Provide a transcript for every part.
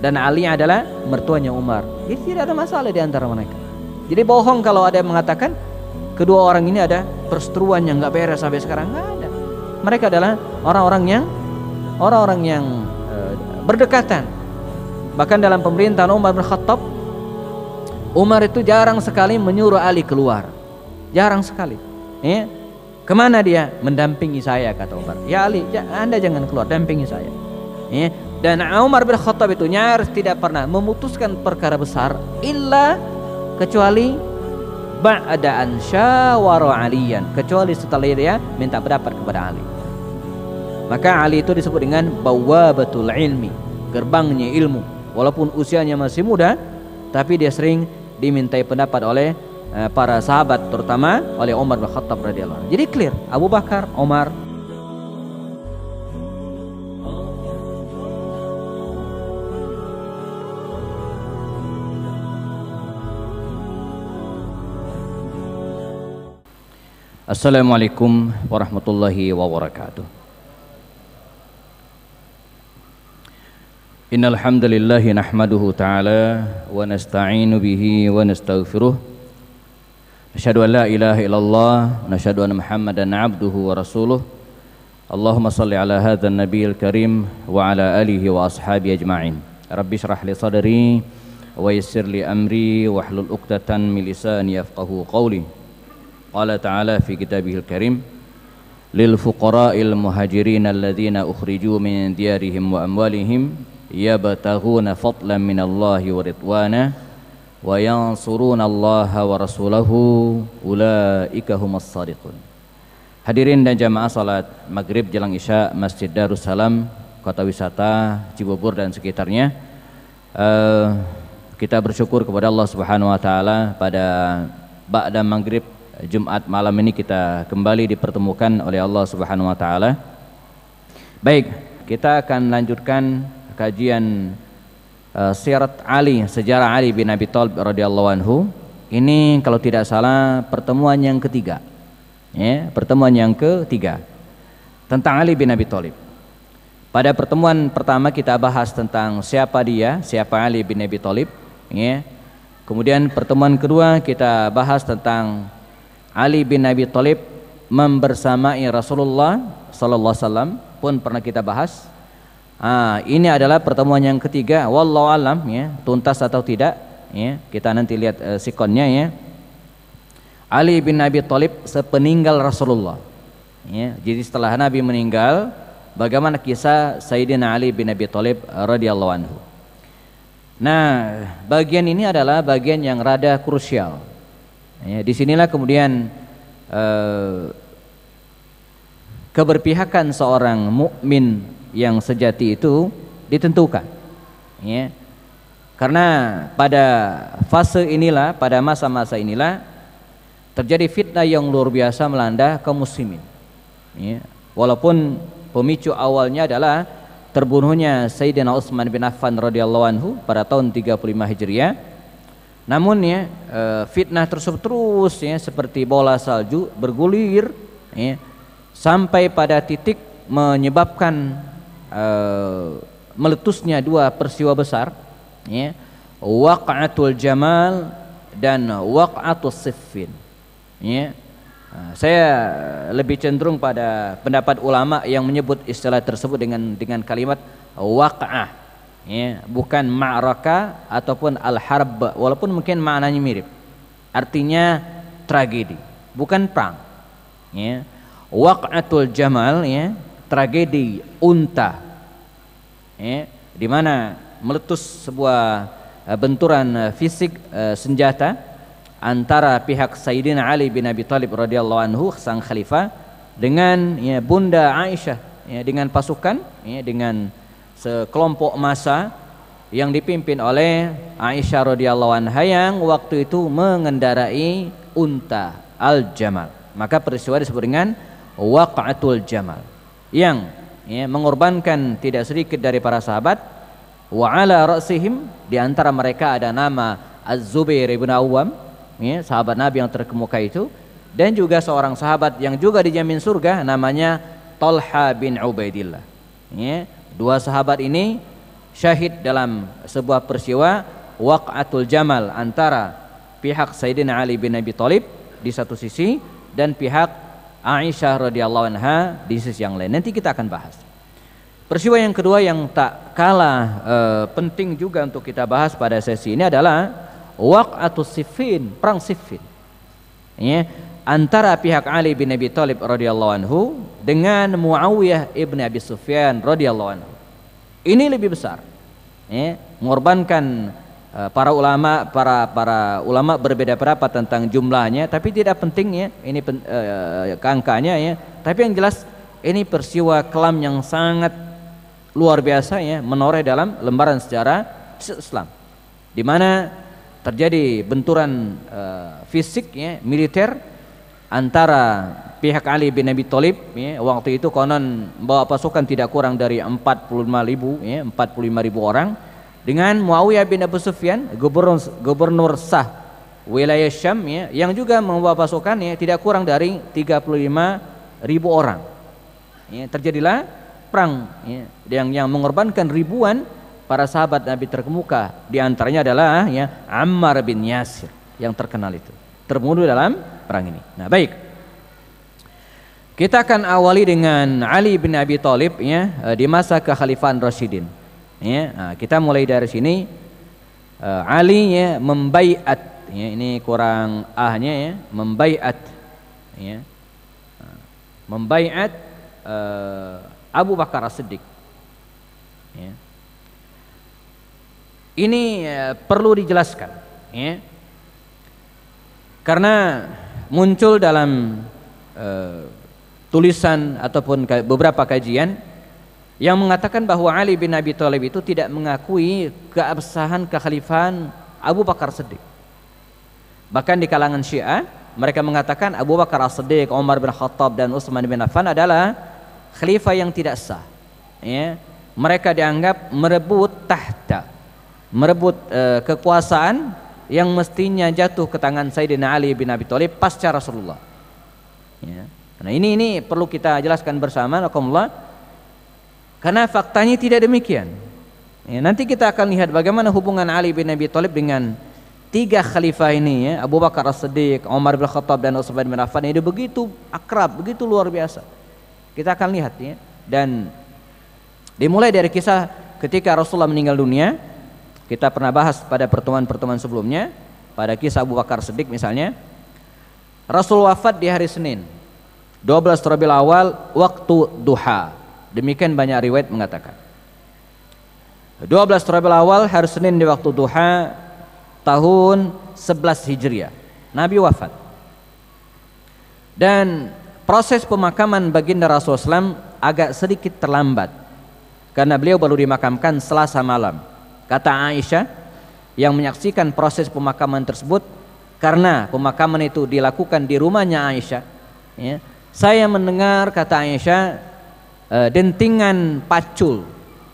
dan Ali adalah mertuanya Umar. Jadi tidak ada masalah di antara mereka. Jadi bohong kalau ada yang mengatakan kedua orang ini ada perseteruan yang nggak beres sampai sekarang nggak ada. Mereka adalah orang-orang yang orang-orang yang eh, berdekatan. Bahkan dalam pemerintahan Umar bin Khattab, Umar itu jarang sekali menyuruh Ali keluar. Jarang sekali. Ya. Kemana dia? Mendampingi saya kata Umar. Ya Ali, anda jangan keluar, dampingi saya. Ya dan Umar bin Khattab itu nyaris tidak pernah memutuskan perkara besar illa kecuali ba'da an syawara aliyan kecuali setelah dia ya minta pendapat kepada Ali. Maka Ali itu disebut dengan bawabatul ilmi, gerbangnya ilmu. Walaupun usianya masih muda, tapi dia sering dimintai pendapat oleh eh, para sahabat terutama oleh Umar bin Khattab radhiyallahu Jadi clear, Abu Bakar, Umar, Assalamualaikum warahmatullahi wabarakatuh. Innal hamdalillah nahmaduhu ta'ala wa nasta'inu bihi wa nastaghfiruh. Asyhadu an la ilaha illallah wa asyhadu anna Muhammadan 'abduhu wa rasuluh. Allahumma salli ala hadha nabiyil karim wa ala alihi wa ashabihi ajma'in. Rabbi shrah li sadri wa yassir li amri wahlul 'uqdatan min lisani yafqahu qawli. Qala ta'ala fi kitabihil karim lil fuqara'il muhajirin alladhina ukhriju min diyarihim wa amwalihim yabtaghuna fadlan min Allahi wa ridwana wa yansuruna Allah wa rasulahu ulaika humas sadiqun. Hadirin dan jamaah salat Maghrib jelang Isya Masjid Darussalam Kota Wisata Cibubur dan sekitarnya. Uh, kita bersyukur kepada Allah Subhanahu wa taala pada ba'da maghrib Jumat malam ini kita kembali dipertemukan oleh Allah Subhanahu wa taala. Baik, kita akan lanjutkan kajian uh, sirat Ali, sejarah Ali bin Abi Thalib radhiyallahu anhu. Ini kalau tidak salah pertemuan yang ketiga. Ya, pertemuan yang ketiga tentang Ali bin Abi Thalib. Pada pertemuan pertama kita bahas tentang siapa dia, siapa Ali bin Abi Thalib, ya. Kemudian pertemuan kedua kita bahas tentang Ali bin Abi Thalib membersamai Rasulullah sallallahu alaihi wasallam pun pernah kita bahas. Ah, ini adalah pertemuan yang ketiga, wallahu alam ya, tuntas atau tidak ya. Kita nanti lihat uh, sikonnya ya. Ali bin Abi Thalib sepeninggal Rasulullah. Ya, jadi setelah Nabi meninggal, bagaimana kisah Sayyidina Ali bin Abi Thalib radhiyallahu anhu. Nah, bagian ini adalah bagian yang rada krusial Ya, disinilah kemudian eh, keberpihakan seorang mukmin yang sejati itu ditentukan. Ya. Karena pada fase inilah, pada masa-masa inilah terjadi fitnah yang luar biasa melanda kaum muslimin. Ya. Walaupun pemicu awalnya adalah terbunuhnya Sayyidina Utsman bin Affan radhiyallahu anhu pada tahun 35 Hijriah namun ya eh, fitnah tersebut terus ya seperti bola salju bergulir ya sampai pada titik menyebabkan uh, meletusnya dua peristiwa besar ya waqatul jamal dan waqatul siffin ya eh, saya lebih cenderung pada pendapat ulama yang menyebut istilah tersebut dengan dengan kalimat waqah ya, bukan ma'raka ataupun al-harb walaupun mungkin maknanya mirip artinya tragedi bukan perang ya waqatul jamal ya tragedi unta ya di mana meletus sebuah eh, benturan eh, fisik eh, senjata antara pihak Sayyidina Ali bin Abi Thalib radhiyallahu anhu sang khalifah dengan ya, Bunda Aisyah ya, dengan pasukan ya, dengan sekelompok masa yang dipimpin oleh Aisyah radhiyallahu anha yang waktu itu mengendarai unta al-jamal. Maka peristiwa disebut dengan waqatul jamal yang ya, mengorbankan tidak sedikit dari para sahabat wa ala ra'sihim di antara mereka ada nama Az-Zubair bin Awam ya, sahabat Nabi yang terkemuka itu dan juga seorang sahabat yang juga dijamin surga namanya Talha bin Ubaidillah ya, Dua sahabat ini syahid dalam sebuah peristiwa waqatul jamal antara pihak Sayyidina Ali bin Abi Thalib di satu sisi dan pihak Aisyah radhiyallahu anha di sisi yang lain. Nanti kita akan bahas. Peristiwa yang kedua yang tak kalah e, penting juga untuk kita bahas pada sesi ini adalah waqatul siffin, perang siffin. Ya, antara pihak Ali bin Abi Thalib radhiyallahu anhu dengan Muawiyah ibn Abi Sufyan radhiyallahu anhu. Ini lebih besar. Ya, mengorbankan e, para ulama para para ulama berbeda pendapat tentang jumlahnya tapi tidak penting ya ini pen, eh, angkanya ya tapi yang jelas ini peristiwa kelam yang sangat luar biasa ya menoreh dalam lembaran sejarah Islam di mana terjadi benturan eh, fisik ya militer antara pihak Ali bin Abi Thalib ya, waktu itu konon bawa pasukan tidak kurang dari lima ribu ya, lima ribu orang dengan Muawiyah bin Abu Sufyan gubernur gubernur sah wilayah Syam ya, yang juga membawa pasukan ya, tidak kurang dari lima ribu orang ya, terjadilah perang ya, yang yang mengorbankan ribuan para sahabat Nabi terkemuka di antaranya adalah ya Ammar bin Yasir yang terkenal itu terbunuh dalam perang ini. Nah, baik. Kita akan awali dengan Ali bin Abi Thalib ya eh, di masa kekhalifahan Rasidin. Ya, nah, kita mulai dari sini uh, Ali ya membaiat ya ini kurang ahnya ya, membaiat ya. Nah, membaiat uh, Abu Bakar As-Siddiq. Ya. Ini uh, perlu dijelaskan ya. Karena muncul dalam uh, tulisan ataupun beberapa kajian yang mengatakan bahwa Ali bin Abi Thalib itu tidak mengakui keabsahan kekhalifahan Abu Bakar Siddiq. Bahkan di kalangan Syiah mereka mengatakan Abu Bakar As-Siddiq, Umar bin Khattab dan Utsman bin Affan adalah khalifah yang tidak sah. Ya, mereka dianggap merebut tahta, merebut uh, kekuasaan yang mestinya jatuh ke tangan Sayyidina Ali bin Abi Thalib pasca Rasulullah. Ya. Nah ini ini perlu kita jelaskan bersama, Alhamdulillah. Karena faktanya tidak demikian. Ya, nanti kita akan lihat bagaimana hubungan Ali bin Abi Thalib dengan tiga khalifah ini ya, Abu Bakar As-Siddiq, Umar bin Khattab dan Utsman bin Affan itu begitu akrab, begitu luar biasa. Kita akan lihat ya. Dan dimulai dari kisah ketika Rasulullah meninggal dunia, kita pernah bahas pada pertemuan-pertemuan sebelumnya, pada kisah Abu Bakar Siddiq misalnya. Rasul wafat di hari Senin, 12 Rabiul Awal waktu duha. Demikian banyak riwayat mengatakan. 12 Rabiul Awal hari Senin di waktu duha tahun 11 Hijriah. Nabi wafat. Dan proses pemakaman baginda Rasulullah SAW agak sedikit terlambat karena beliau baru dimakamkan Selasa malam Kata Aisyah yang menyaksikan proses pemakaman tersebut karena pemakaman itu dilakukan di rumahnya Aisyah. Ya, saya mendengar kata Aisyah e, dentingan pacul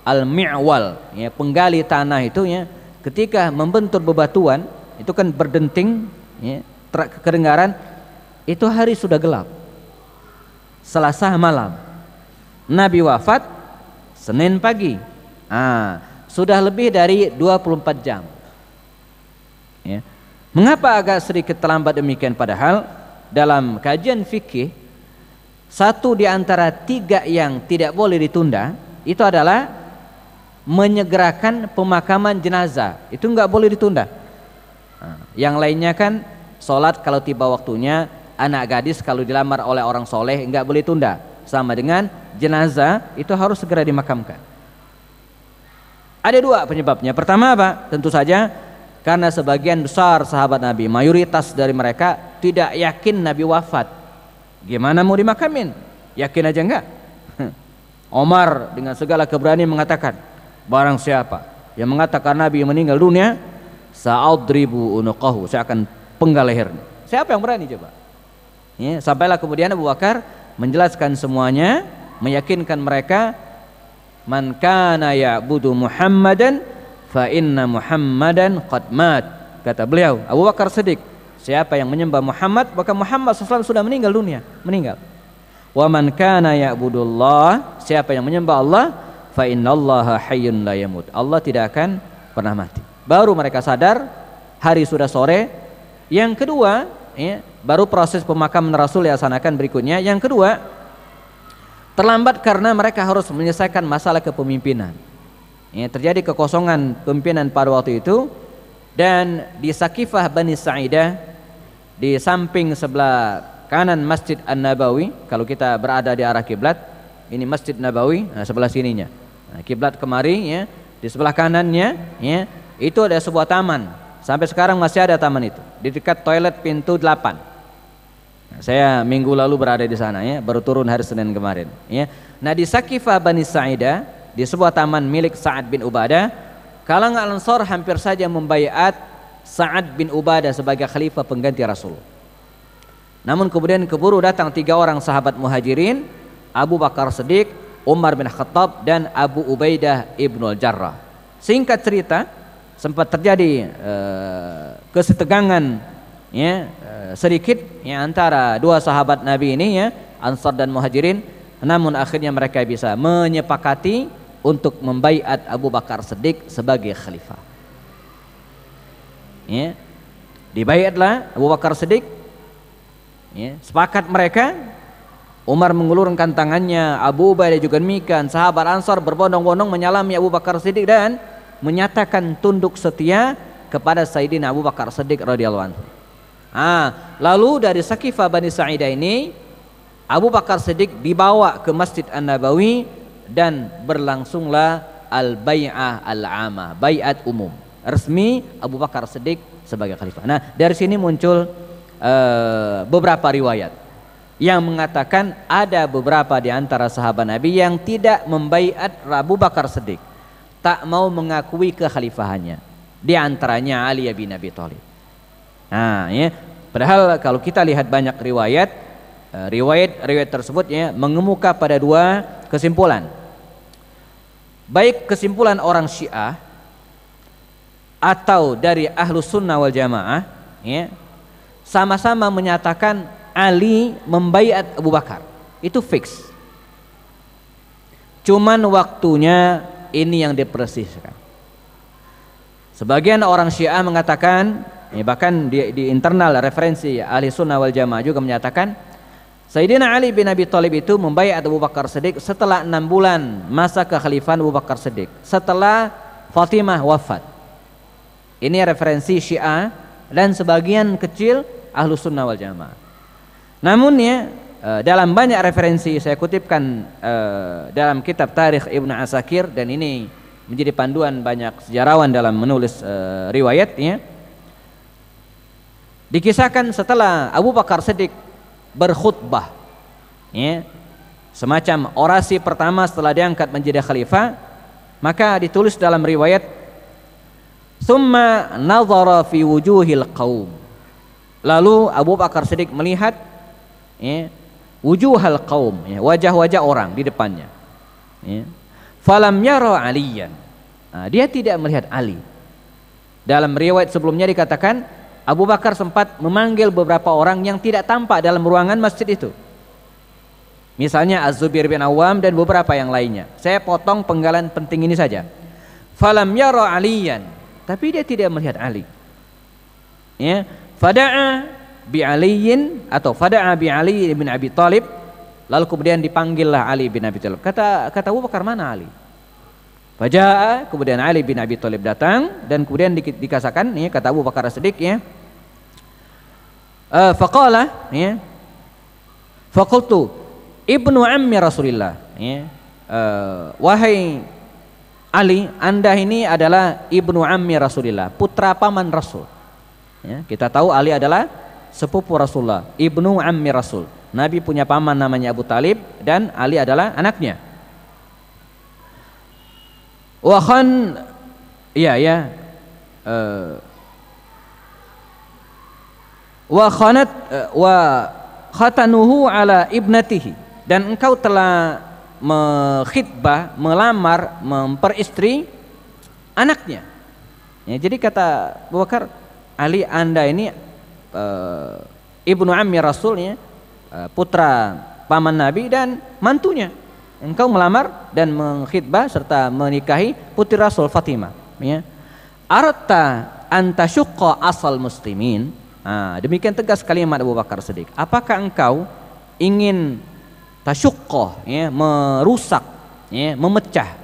al-mi'wal ya, penggali tanah itu ya ketika membentur bebatuan itu kan berdenting ya, kedengaran itu hari sudah gelap Selasa malam Nabi wafat Senin pagi ah sudah lebih dari 24 jam. Ya. Mengapa agak sedikit terlambat demikian padahal dalam kajian fikih satu di antara tiga yang tidak boleh ditunda itu adalah menyegerakan pemakaman jenazah itu nggak boleh ditunda yang lainnya kan sholat kalau tiba waktunya anak gadis kalau dilamar oleh orang soleh nggak boleh tunda sama dengan jenazah itu harus segera dimakamkan ada dua penyebabnya. Pertama apa? Tentu saja karena sebagian besar sahabat Nabi, mayoritas dari mereka tidak yakin Nabi wafat. Gimana mau dimakamin? Yakin aja enggak? Omar dengan segala keberanian mengatakan, barang siapa yang mengatakan Nabi meninggal dunia, sa'adribu unuqahu, saya akan penggal lehernya. Siapa yang berani coba? Ya, sampailah kemudian Abu Bakar menjelaskan semuanya, meyakinkan mereka Man kana ya'budu Muhammadan fa inna Muhammadan qad mat. Kata beliau, Abu Bakar Siddiq, siapa yang menyembah Muhammad, maka Muhammad SAW sudah meninggal dunia, meninggal. Wa man kana ya'budullah, siapa yang menyembah Allah, fa innallaha hayyun la yamut. Allah tidak akan pernah mati. Baru mereka sadar hari sudah sore. Yang kedua, ya, baru proses pemakaman Rasul dilaksanakan berikutnya. Yang kedua, Terlambat karena mereka harus menyelesaikan masalah kepemimpinan. Ya, terjadi kekosongan pemimpinan pada waktu itu dan di Sakifah Bani Sa'idah di samping sebelah kanan Masjid An-Nabawi kalau kita berada di arah kiblat ini Masjid Nabawi nah sebelah sininya nah, kiblat kemari ya di sebelah kanannya ya itu ada sebuah taman sampai sekarang masih ada taman itu di dekat toilet pintu 8 saya minggu lalu berada di sana ya, baru turun hari Senin kemarin ya. Nah di Sakifah Bani Sa'idah di sebuah taman milik Sa'ad bin Ubadah, kalangan Ansor hampir saja membaiat Sa'ad bin Ubadah sebagai khalifah pengganti Rasul. Namun kemudian keburu datang tiga orang sahabat Muhajirin, Abu Bakar Siddiq, Umar bin Khattab dan Abu Ubaidah ibnu Jarrah. Singkat cerita, sempat terjadi eh, kesetegangan ya Eh, sedikit ya antara dua sahabat Nabi ini ya Ansar dan Muhajirin namun akhirnya mereka bisa menyepakati untuk membaiat Abu Bakar Siddiq sebagai khalifah ya dibaiatlah Abu Bakar Siddiq ya sepakat mereka Umar mengulurkan tangannya Abu Ubaidah juga demikian sahabat Ansor berbondong-bondong menyalami Abu Bakar Siddiq dan menyatakan tunduk setia kepada Sayyidina Abu Bakar Siddiq radhiyallahu anhu Ah, lalu dari Sakifah Bani Sa'idah ini Abu Bakar Siddiq dibawa ke Masjid An-Nabawi dan berlangsunglah al-bai'ah al-amah, bai'at umum. Resmi Abu Bakar Siddiq sebagai khalifah. Nah, dari sini muncul uh, beberapa riwayat yang mengatakan ada beberapa di antara sahabat Nabi yang tidak membaiat Abu Bakar Siddiq, tak mau mengakui kekhalifahannya. Di antaranya Ali bin Abi Thalib. Nah, ya. Padahal kalau kita lihat banyak riwayat, riwayat-riwayat eh, tersebut ya mengemuka pada dua kesimpulan. Baik kesimpulan orang Syiah atau dari ahlu sunnah wal jamaah ya sama-sama menyatakan Ali membaiat Abu Bakar itu fix cuman waktunya ini yang dipersiskan sebagian orang syiah mengatakan Ya, bahkan di, di internal referensi ahli sunnah wal jamaah juga menyatakan Sayyidina Ali bin Abi Thalib itu membayar Abu Bakar Siddiq setelah enam bulan masa kekhalifahan Abu Bakar Siddiq setelah Fatimah wafat ini referensi Syiah dan sebagian kecil ahlu sunnah wal jamaah namun ya eh, dalam banyak referensi saya kutipkan eh, dalam kitab tarikh Ibnu Asakir dan ini menjadi panduan banyak sejarawan dalam menulis eh, riwayatnya Dikisahkan setelah Abu Bakar Siddiq berkhutbah ya, semacam orasi pertama setelah diangkat menjadi khalifah, maka ditulis dalam riwayat summa nazara fi wujuhil qaum. Lalu Abu Bakar Siddiq melihat ya, wujuhal ya, wajah-wajah orang di depannya. Ya. Falam yara aliyan. Nah, dia tidak melihat Ali. Dalam riwayat sebelumnya dikatakan Abu Bakar sempat memanggil beberapa orang yang tidak tampak dalam ruangan masjid itu. Misalnya az zubir bin Awam dan beberapa yang lainnya. Saya potong penggalan penting ini saja. Falam yara aliyan, tapi dia tidak melihat Ali. Ya, fada'a bi aliyin atau fada'a bi Ali bin Abi Thalib lalu kemudian dipanggillah Ali bin Abi Thalib. Kata kata Abu Bakar mana Ali? Faja'a kemudian Ali bin Abi Thalib datang dan kemudian di, dikasakan ini kata Abu Bakar Siddiq ya. Uh, faqala ya. Faqultu ibnu ammi Rasulillah ya. Uh, wahai Ali, Anda ini adalah ibnu ammi Rasulillah, putra paman Rasul. Ya, kita tahu Ali adalah sepupu Rasulullah, ibnu ammi Rasul. Nabi punya paman namanya Abu Talib dan Ali adalah anaknya wa khan ya ya uh, wa khanat uh, wa khatanuhu ala ibnatihi dan engkau telah mengkhitbah, melamar, memperistri anaknya. Ya, jadi kata Abu Bakar, Ali Anda ini uh, ibnu ammi rasulnya, uh, putra paman Nabi dan mantunya engkau melamar dan mengkhidbah serta menikahi putri Rasul Fatimah ya arta antasyuqa asal muslimin nah, demikian tegas kalimat Abu Bakar Siddiq apakah engkau ingin tasyuqqa ya merusak ya memecah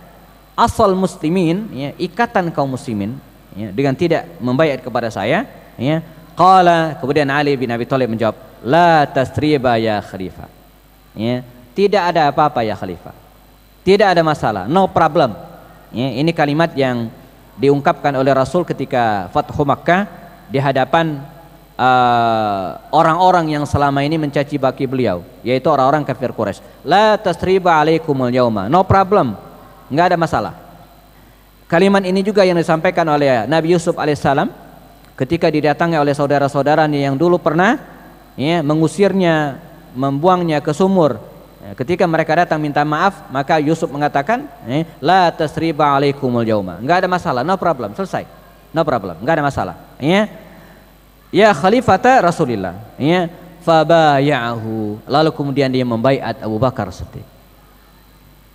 asal muslimin ya ikatan kaum muslimin ya dengan tidak membayar kepada saya ya qala kemudian Ali bin Abi Thalib menjawab la tasriba ya khalifah ya tidak ada apa-apa ya khalifah. Tidak ada masalah, no problem. Ya, ini kalimat yang diungkapkan oleh Rasul ketika Fathu Makkah di hadapan eh, orang-orang uh, yang selama ini mencaci baki beliau, yaitu orang-orang kafir Quraisy. La tasriba alaikumul yauma. No problem. Enggak ada masalah. Kalimat ini juga yang disampaikan oleh Nabi Yusuf alaihissalam ketika didatangi oleh saudara-saudaranya yang dulu pernah ya, mengusirnya, membuangnya ke sumur Eh, ketika mereka datang minta maaf, maka Yusuf mengatakan, eh, la tasriba alaikumul yauma. Enggak ada masalah, no problem, selesai. No problem, enggak ada masalah. Ya. Ya khalifata Rasulillah. Ya, fabayahu. Lalu kemudian dia membaiat Abu Bakar Siddiq.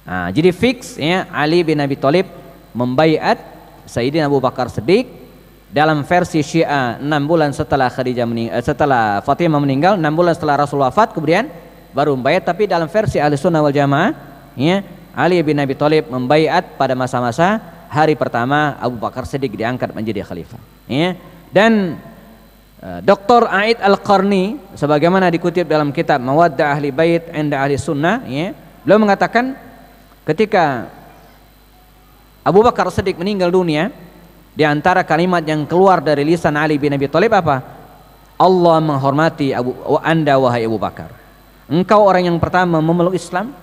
Nah, jadi fix ya Ali bin Abi Thalib membaiat Sayyidina Abu Bakar Siddiq dalam versi Syiah 6 bulan setelah Khadijah meninggal eh, setelah Fatimah meninggal, 6 bulan setelah Rasul wafat, kemudian baru membayat tapi dalam versi ahli sunnah wal jamaah ya Ali bin Abi Thalib membayat pada masa-masa hari pertama Abu Bakar Siddiq diangkat menjadi khalifah ya dan e, Dr. Aid Al-Qarni sebagaimana dikutip dalam kitab Mawaddah Ahli Bait Inda Ahli Sunnah ya, beliau mengatakan ketika Abu Bakar Siddiq meninggal dunia di antara kalimat yang keluar dari lisan Ali bin Abi Thalib apa? Allah menghormati Abu Anda wahai Abu Bakar. Engkau orang yang pertama memeluk Islam,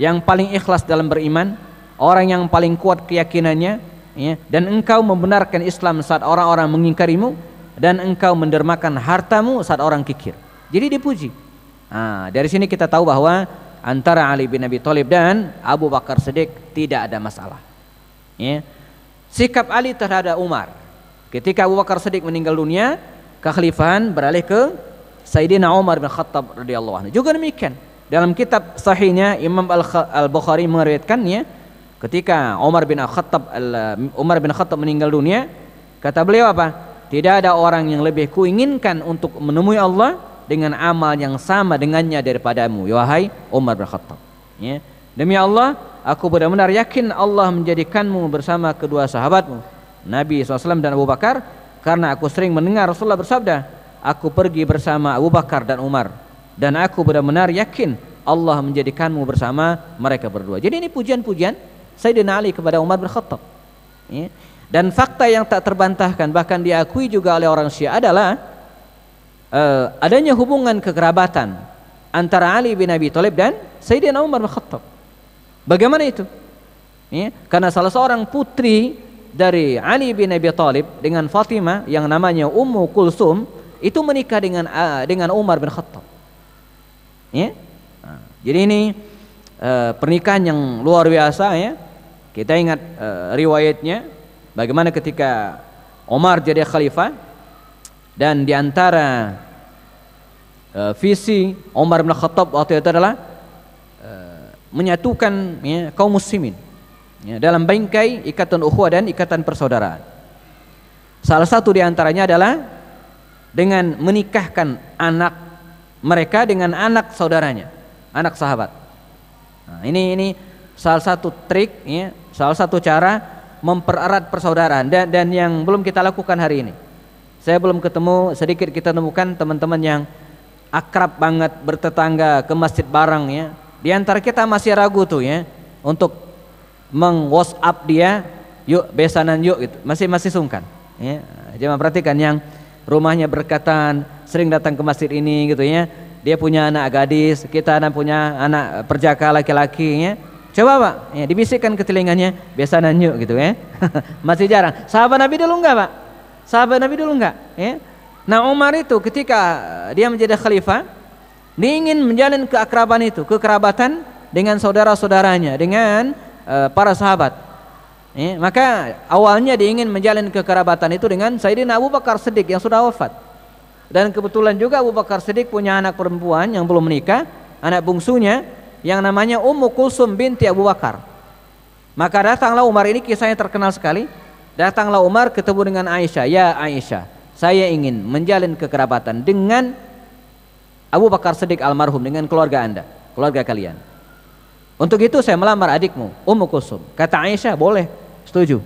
yang paling ikhlas dalam beriman, orang yang paling kuat keyakinannya, ya, dan engkau membenarkan Islam saat orang-orang mengingkarimu, dan engkau mendermakan hartamu saat orang kikir. Jadi dipuji. Nah, dari sini kita tahu bahwa antara Ali bin Abi Thalib dan Abu Bakar Siddiq tidak ada masalah. Ya. Sikap Ali terhadap Umar ketika Abu Bakar Siddiq meninggal dunia, kekhalifahan beralih ke Sayyidina Umar bin Khattab radhiyallahu anhu. Juga demikian. Dalam kitab sahihnya Imam Al-Bukhari meriwayatkannya ketika Umar bin Khattab Umar bin Khattab meninggal dunia, kata beliau apa? Tidak ada orang yang lebih kuinginkan untuk menemui Allah dengan amal yang sama dengannya daripadamu, wahai Umar bin Khattab. Ya. Demi Allah, aku benar-benar yakin Allah menjadikanmu bersama kedua sahabatmu, Nabi SAW dan Abu Bakar, karena aku sering mendengar Rasulullah bersabda, aku pergi bersama Abu Bakar dan Umar dan aku benar-benar yakin Allah menjadikanmu bersama mereka berdua. Jadi ini pujian-pujian Sayyidina Ali kepada Umar bin Khattab. Dan fakta yang tak terbantahkan bahkan diakui juga oleh orang Syiah adalah eh, adanya hubungan kekerabatan antara Ali bin Abi Thalib dan Sayyidina Umar bin Khattab. Bagaimana itu? karena salah seorang putri dari Ali bin Abi Thalib dengan Fatimah yang namanya Ummu Kulsum itu menikah dengan ah, dengan Umar bin Khattab. Ya. Ah, jadi ini eh, pernikahan yang luar biasa ya. Kita ingat eh, riwayatnya bagaimana ketika Umar jadi khalifah dan diantara eh, visi Umar bin Khattab waktu itu adalah menyatukan ya, kaum muslimin ya, dalam bingkai ikatan ukhuwah dan ikatan persaudaraan. Salah satu diantaranya adalah dengan menikahkan anak mereka dengan anak saudaranya, anak sahabat. Nah, ini ini salah satu trik ya, salah satu cara mempererat persaudaraan dan, dan yang belum kita lakukan hari ini. Saya belum ketemu sedikit kita temukan teman-teman yang akrab banget bertetangga ke masjid bareng ya. Di antara kita masih ragu tuh ya untuk meng WhatsApp dia, yuk besanan yuk gitu. Masih masih sungkan ya. jemaah perhatikan yang rumahnya berkatan, sering datang ke masjid ini gitu ya. Dia punya anak gadis, kita anak punya anak perjaka laki-laki ya. Coba pak, ya, dibisikkan ke telinganya, biasa nanyuk gitu ya. Masih jarang. Sahabat Nabi dulu enggak pak? Sahabat Nabi dulu enggak? Ya. Nah Umar itu ketika eh, dia menjadi khalifah, dia ingin menjalin keakraban itu, kekerabatan dengan saudara-saudaranya, dengan uh, para sahabat. Eh, maka awalnya dia ingin menjalin kekerabatan itu dengan Sayyidina Abu Bakar Siddiq yang sudah wafat. Dan kebetulan juga Abu Bakar Siddiq punya anak perempuan yang belum menikah, anak bungsunya yang namanya Ummu Kulsum binti Abu Bakar. Maka datanglah Umar ini kisahnya terkenal sekali. Datanglah Umar ketemu dengan Aisyah, "Ya Aisyah, saya ingin menjalin kekerabatan dengan Abu Bakar Siddiq almarhum dengan keluarga Anda, keluarga kalian." Untuk itu saya melamar adikmu, Ummu Kulsum. Kata Aisyah, "Boleh." Setuju.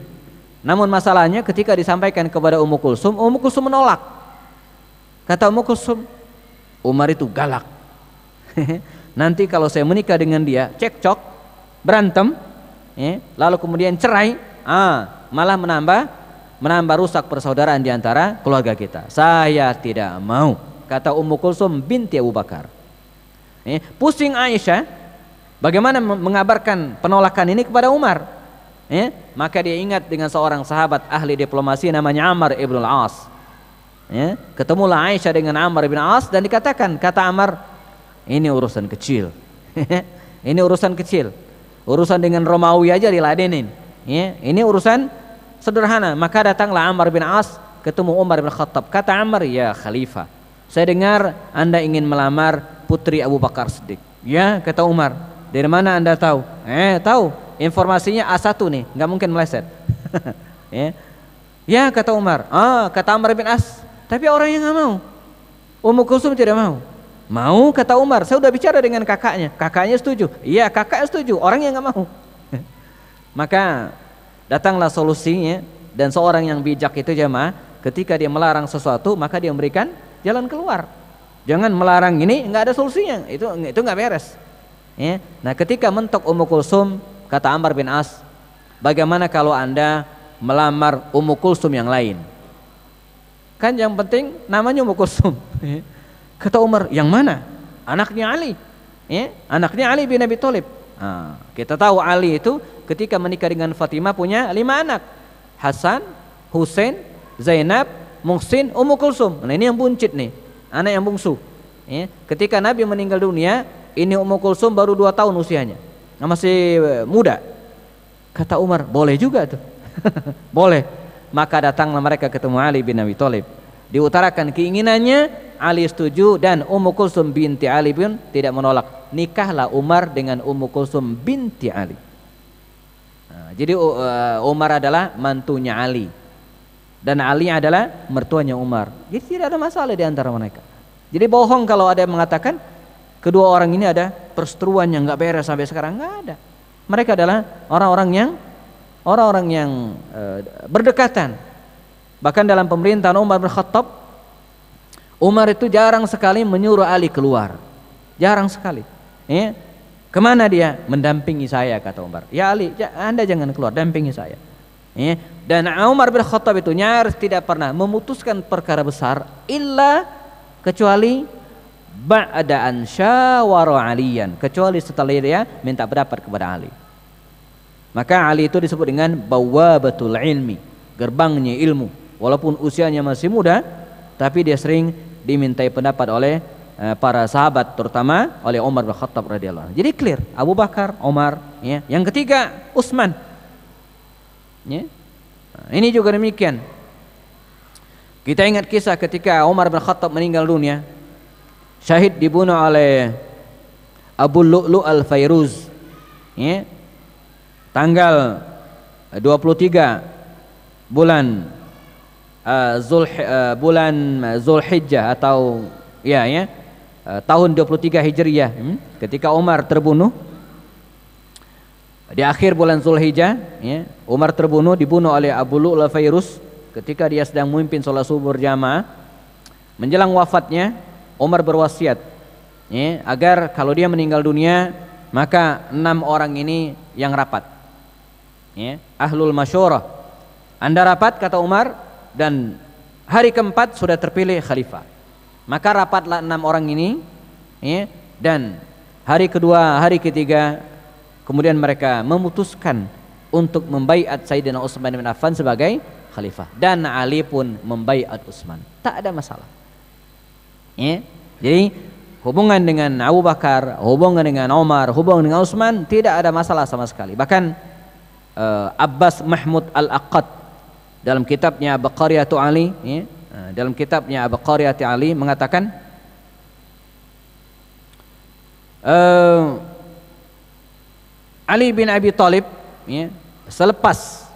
Namun masalahnya ketika disampaikan kepada Ummu Kulsum, Ummu Kulsum menolak. Kata Ummu Kulsum, Umar itu galak. Nanti kalau saya menikah dengan dia, cekcok, berantem, ya, lalu kemudian cerai, ah, malah menambah menambah rusak persaudaraan di antara keluarga kita. Saya tidak mau, kata Ummu Kulsum binti Abu Bakar. Eh, pusing Aisyah, bagaimana mengabarkan penolakan ini kepada Umar? Eh, maka dia ingat dengan seorang sahabat ahli diplomasi namanya Amr ibn al-As ya, ketemulah Aisyah dengan Amr ibn al-As dan dikatakan kata Amr ini urusan kecil ini urusan kecil urusan dengan Romawi aja diladenin ya, ini urusan sederhana maka datanglah Amr bin As ketemu Umar bin Khattab kata Amr ya khalifah saya dengar anda ingin melamar putri Abu Bakar Siddiq ya kata Umar dari mana anda tahu eh tahu informasinya A1 nih nggak mungkin meleset ya ya kata Umar ah kata Umar bin As tapi orang yang nggak mau Ummu Kulsum tidak mau mau kata Umar saya sudah bicara dengan kakaknya kakaknya setuju iya kakaknya setuju Orang yang nggak mau maka datanglah solusinya dan seorang yang bijak itu jemaah ketika dia melarang sesuatu maka dia memberikan jalan keluar jangan melarang ini nggak ada solusinya itu itu nggak beres ya nah ketika mentok Ummu Kulsum Kata Amr bin As, bagaimana kalau anda melamar Ummu Kulsum yang lain? Kan yang penting namanya Ummu Kulsum. Eh, kata Umar, yang mana? Anaknya Ali. Ya, anaknya Ali bin Abi Thalib. Nah, kita tahu Ali itu ketika menikah dengan Fatimah punya lima anak. Hasan, Husain, Zainab, Muhsin, Ummu Kulsum. Nah, ini yang buncit nih, anak yang bungsu. Ya, ketika Nabi meninggal dunia, ini Ummu Kulsum baru dua tahun usianya. Nah masih e, muda. Kata Umar, boleh juga tuh. boleh. Maka datanglah mereka ketemu Ali bin Abi Thalib. Diutarakan keinginannya, Ali setuju dan Ummu Kulsum binti Ali pun tidak menolak. Nikahlah Umar dengan Ummu Kulsum binti Ali. Nah, jadi uh, Umar adalah mantunya Ali dan Ali adalah mertuanya Umar. Jadi tidak ada masalah di antara mereka. Jadi bohong kalau ada yang mengatakan kedua orang ini ada perseteruan yang nggak beres sampai sekarang nggak ada. Mereka adalah orang-orang yang orang-orang yang e, berdekatan. Bahkan dalam pemerintahan Umar bin Khattab, Umar itu jarang sekali menyuruh Ali keluar, jarang sekali. Ya. Kemana dia? Mendampingi saya kata Umar. Ya Ali, anda jangan keluar, dampingi saya. Ya. Dan Umar bin Khattab itu nyaris tidak pernah memutuskan perkara besar, illa kecuali ba'da syawara aliyan kecuali setelah dia minta pendapat kepada Ali maka Ali itu disebut dengan bawabatul ilmi gerbangnya ilmu walaupun usianya masih muda tapi dia sering dimintai pendapat oleh eh, para sahabat terutama oleh Umar bin Khattab radhiyallahu jadi clear Abu Bakar Umar ya yang ketiga Utsman ya nah, ini juga demikian kita ingat kisah ketika Umar bin Khattab meninggal dunia syahid dibunuh oleh Abu Lu'lu Al-Fairuz ya. tanggal 23 eh, bulan uh, eh, Zul uh, eh, bulan Zulhijjah atau ya ya uh, tahun 23 Hijriah hmm, ketika Umar terbunuh di akhir bulan Zulhijjah ya, Umar terbunuh dibunuh oleh Abu al Fairuz ketika dia sedang memimpin sholat subuh berjamaah menjelang wafatnya Umar berwasiat ya, agar kalau dia meninggal dunia maka enam orang ini yang rapat. Ya, ahlul masyurah. Anda rapat kata Umar dan hari keempat sudah terpilih khalifah. Maka rapatlah enam orang ini ya, dan hari kedua, hari ketiga kemudian mereka memutuskan untuk membaiat Sayyidina Utsman bin Affan sebagai khalifah dan Ali pun membaiat Utsman. Tak ada masalah. Ya. Jadi hubungan dengan Abu Bakar, hubungan dengan Omar, hubungan dengan Utsman tidak ada masalah sama sekali. Bahkan uh, Abbas Mahmud Al-Aqad dalam kitabnya Baqariyatu Ali, ya, eh, dalam kitabnya Baqariyatu Ali mengatakan uh, Ali bin Abi Thalib ya, selepas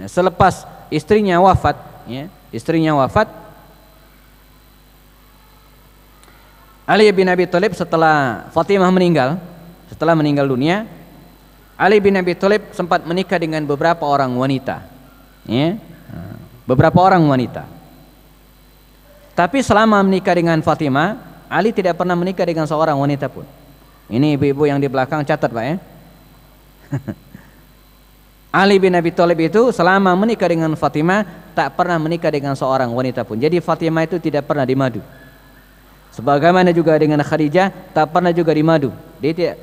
ya, selepas istrinya wafat, ya, istrinya wafat Ali bin Abi Thalib setelah Fatimah meninggal, setelah meninggal dunia, Ali bin Abi Thalib sempat menikah dengan beberapa orang wanita. Ya. Beberapa orang wanita. Tapi selama menikah dengan Fatimah, Ali tidak pernah menikah dengan seorang wanita pun. Ini ibu-ibu yang di belakang catat, Pak ya. Ali bin Abi Thalib itu selama menikah dengan Fatimah tak pernah menikah dengan seorang wanita pun. Jadi Fatimah itu tidak pernah dimadu. Sebagaimana juga dengan Khadijah tak pernah juga di madu.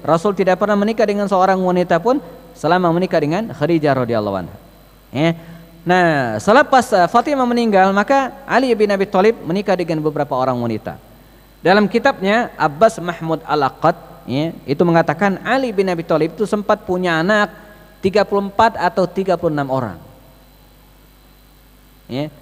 Rasul tidak pernah menikah dengan seorang wanita pun selama menikah dengan Khadijah radhiyallahu anha. Ya. Nah, selepas eh, Fatimah meninggal, maka Ali bin Abi Thalib menikah dengan beberapa orang wanita. Dalam kitabnya Abbas Mahmud Al-Aqad ya, itu mengatakan Ali bin Abi Thalib itu sempat punya anak 34 atau 36 orang. Ya.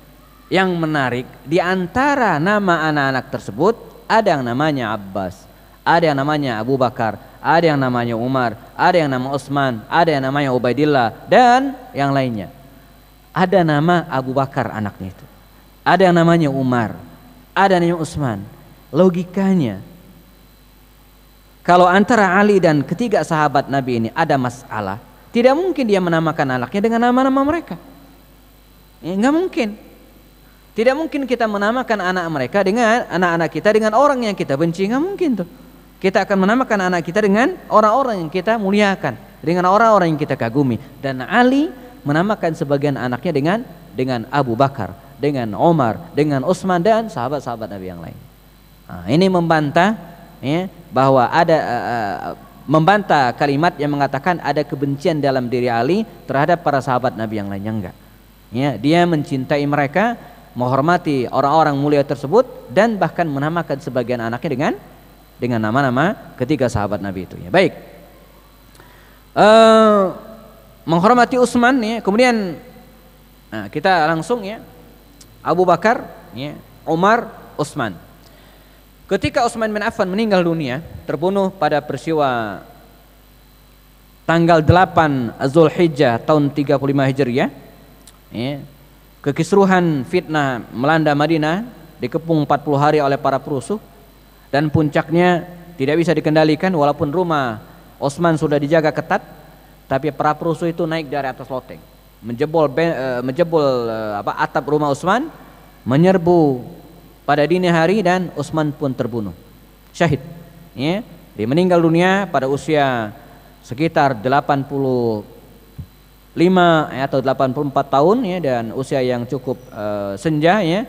Yang menarik di antara nama anak-anak tersebut ada yang namanya Abbas, ada yang namanya Abu Bakar, ada yang namanya Umar, ada yang nama Utsman, ada yang namanya Ubaidillah dan yang lainnya. Ada nama Abu Bakar anaknya itu. Ada yang namanya Umar, ada yang namanya Utsman. Logikanya kalau antara Ali dan ketiga sahabat Nabi ini ada masalah, tidak mungkin dia menamakan anaknya dengan nama-nama mereka. Enggak ya, mungkin. Tidak mungkin kita menamakan anak mereka dengan anak-anak kita dengan orang yang kita benci, nggak mungkin tuh. Kita akan menamakan anak kita dengan orang-orang yang kita muliakan, dengan orang-orang yang kita kagumi. Dan Ali menamakan sebagian anaknya dengan dengan Abu Bakar, dengan Omar, dengan Utsman dan sahabat-sahabat Nabi yang lain. Nah, ini membantah ya, bahwa ada uh, membantah kalimat yang mengatakan ada kebencian dalam diri Ali terhadap para sahabat Nabi yang lainnya enggak. Ya, dia mencintai mereka menghormati orang-orang mulia tersebut dan bahkan menamakan sebagian anaknya dengan dengan nama-nama ketiga sahabat Nabi itu ya. Baik. Uh, menghormati Utsman ya. Kemudian nah, kita langsung ya Abu Bakar ya, Umar, Utsman. Ketika Utsman bin Affan meninggal dunia, terbunuh pada peristiwa tanggal 8 Zulhijjah tahun 35 Hijriah. Ya, kekisruhan fitnah melanda Madinah dikepung 40 hari oleh para perusuh dan puncaknya tidak bisa dikendalikan walaupun rumah Osman sudah dijaga ketat tapi para perusuh itu naik dari atas loteng menjebol eh, menjebol eh, apa atap rumah Osman menyerbu pada dini hari dan Osman pun terbunuh syahid ya dia meninggal dunia pada usia sekitar 80 ya, atau 84 tahun ya dan usia yang cukup uh, senja ya.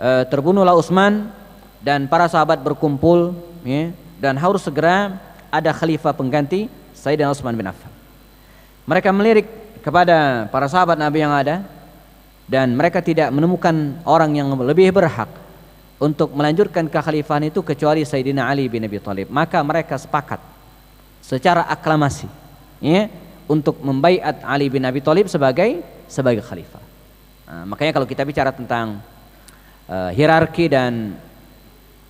Uh, terbunuhlah Utsman dan para sahabat berkumpul ya dan harus segera ada khalifah pengganti Sayyidina Utsman bin Affan. Mereka melirik kepada para sahabat Nabi yang ada dan mereka tidak menemukan orang yang lebih berhak untuk melanjutkan kekhalifahan itu kecuali Sayyidina Ali bin Abi Thalib. Maka mereka sepakat secara aklamasi ya untuk membaiat Ali bin Abi Thalib sebagai sebagai khalifah. Nah, makanya kalau kita bicara tentang uh, hierarki dan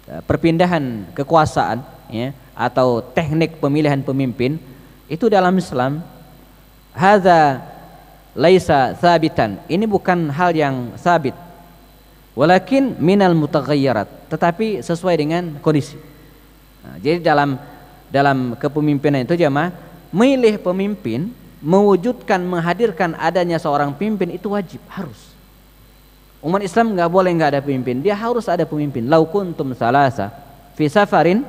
uh, perpindahan kekuasaan ya atau teknik pemilihan pemimpin itu dalam Islam hadza laisa sabitan. Ini bukan hal yang sabit. Walakin minal mutaghayyarat, tetapi sesuai dengan kondisi. Nah, jadi dalam dalam kepemimpinan itu jemaah milih pemimpin, mewujudkan, menghadirkan adanya seorang pimpin itu wajib, harus. Umat Islam nggak boleh nggak ada pemimpin, dia harus ada pemimpin. Lau kuntum salasa fi safarin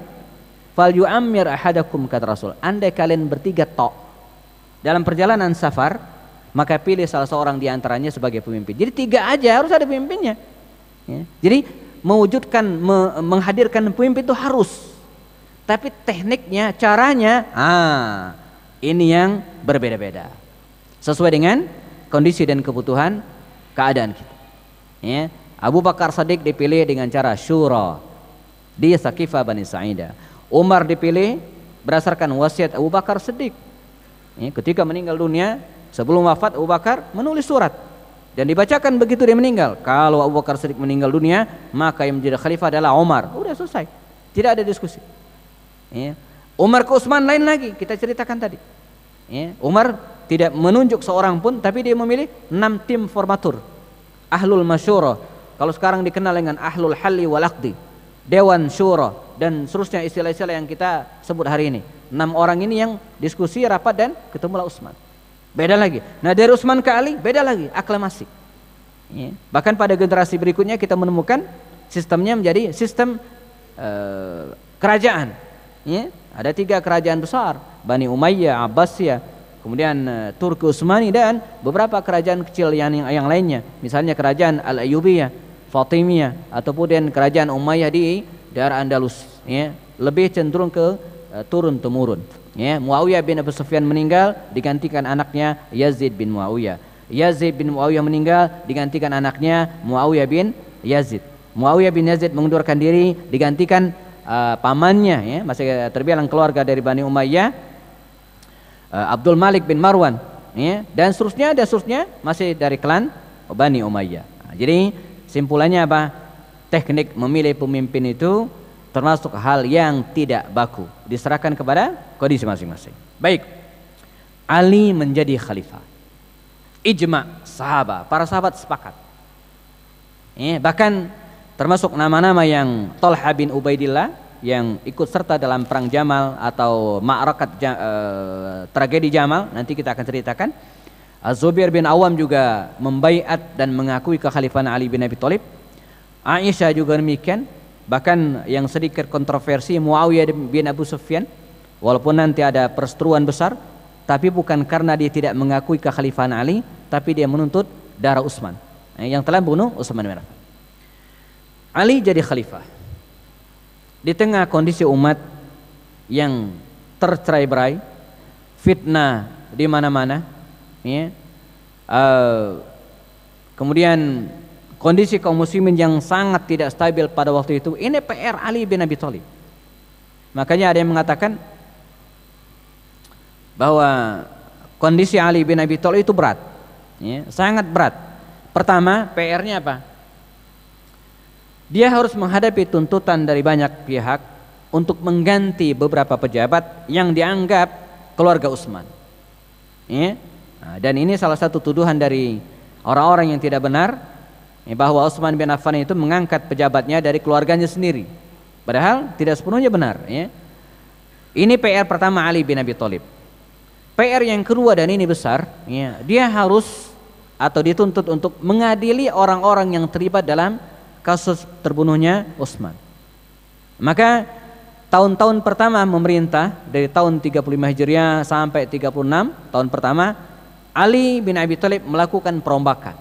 fal yu'ammir ahadakum kata Rasul. Andai kalian bertiga tok dalam perjalanan safar, maka pilih salah seorang di antaranya sebagai pemimpin. Jadi tiga aja harus ada pemimpinnya. Ya. Jadi mewujudkan me menghadirkan pemimpin itu harus. Tapi tekniknya, caranya, ah ini yang berbeda-beda. Sesuai dengan kondisi dan kebutuhan keadaan kita. Ya. Abu Bakar Sadiq dipilih dengan cara syura. Dia Sakifa Bani Sa'ida. Umar dipilih berdasarkan wasiat Abu Bakar Sadiq. Ya, ketika meninggal dunia, sebelum wafat Abu Bakar menulis surat dan dibacakan begitu dia meninggal. Kalau Abu Bakar Siddiq meninggal dunia, maka yang menjadi khalifah adalah Umar. Udah selesai. Tidak ada diskusi. Ya. Umar ke Utsman lain lagi, kita ceritakan tadi. Ya, Umar tidak menunjuk seorang pun, tapi dia memilih enam tim formatur. Ahlul Masyura, kalau sekarang dikenal dengan Ahlul Halli wal Aqdi, Dewan Syura, dan seterusnya istilah-istilah yang kita sebut hari ini. Enam orang ini yang diskusi, rapat, dan ketemulah Utsman. Beda lagi. Nah dari Utsman ke Ali, beda lagi, aklamasi. Ya. Bahkan pada generasi berikutnya kita menemukan sistemnya menjadi sistem uh, kerajaan Ya, ada tiga kerajaan besar, Bani Umayyah, Abbasiyah, kemudian eh, Turki Utsmani dan beberapa kerajaan kecil yang yang lainnya. Misalnya kerajaan Al-Ayyubiyah, Fatimiyah ataupun dan kerajaan Umayyah di daerah Andalus, ya. Lebih cenderung ke uh, turun temurun. Ya, Muawiyah bin Abu Sufyan meninggal digantikan anaknya Yazid bin Muawiyah. Yazid bin Muawiyah meninggal digantikan anaknya Muawiyah bin Yazid. Muawiyah bin Yazid mengundurkan diri digantikan Eh, pamannya ya, masih terbilang keluarga dari Bani Umayyah eh, Abdul Malik bin Marwan ya, dan seterusnya dan seterusnya masih dari klan Bani Umayyah. Nah, jadi simpulannya apa? Teknik memilih pemimpin itu termasuk hal yang tidak baku, diserahkan kepada kondisi masing-masing. Baik. Ali menjadi khalifah. Ijma sahabat, para sahabat sepakat. Ya, bahkan Termasuk nama-nama yang Tolha bin Ubaidillah yang ikut serta dalam perang Jamal atau ma'rakat ja, e, tragedi Jamal nanti kita akan ceritakan. az bin Awam juga membaiat dan mengakui kekhalifahan Ali bin Abi Thalib. Aisyah juga demikian. Bahkan yang sedikit kontroversi Muawiyah bin Abu Sufyan walaupun nanti ada perseteruan besar tapi bukan karena dia tidak mengakui kekhalifahan Ali tapi dia menuntut darah Utsman eh, yang telah bunuh Utsman bin Affan. Ali jadi khalifah di tengah kondisi umat yang tercerai berai fitnah di mana-mana ya uh, kemudian kondisi kaum muslimin yang sangat tidak stabil pada waktu itu ini PR Ali bin Abi Thalib makanya ada yang mengatakan bahwa kondisi Ali bin Abi Thalib itu berat ya, sangat berat pertama PR-nya apa dia harus menghadapi tuntutan dari banyak pihak untuk mengganti beberapa pejabat yang dianggap keluarga Utsman. Ya? Nah, dan ini salah satu tuduhan dari orang-orang yang tidak benar ya, bahwa Utsman bin Affan itu mengangkat pejabatnya dari keluarganya sendiri. Padahal tidak sepenuhnya benar. Ya. Ini PR pertama Ali bin Abi Thalib. PR yang kedua dan ini besar, dia harus atau dituntut untuk mengadili orang-orang yang terlibat dalam kasus terbunuhnya Utsman. Maka tahun-tahun pertama memerintah dari tahun 35 Hijriah sampai 36 tahun pertama Ali bin Abi Thalib melakukan perombakan.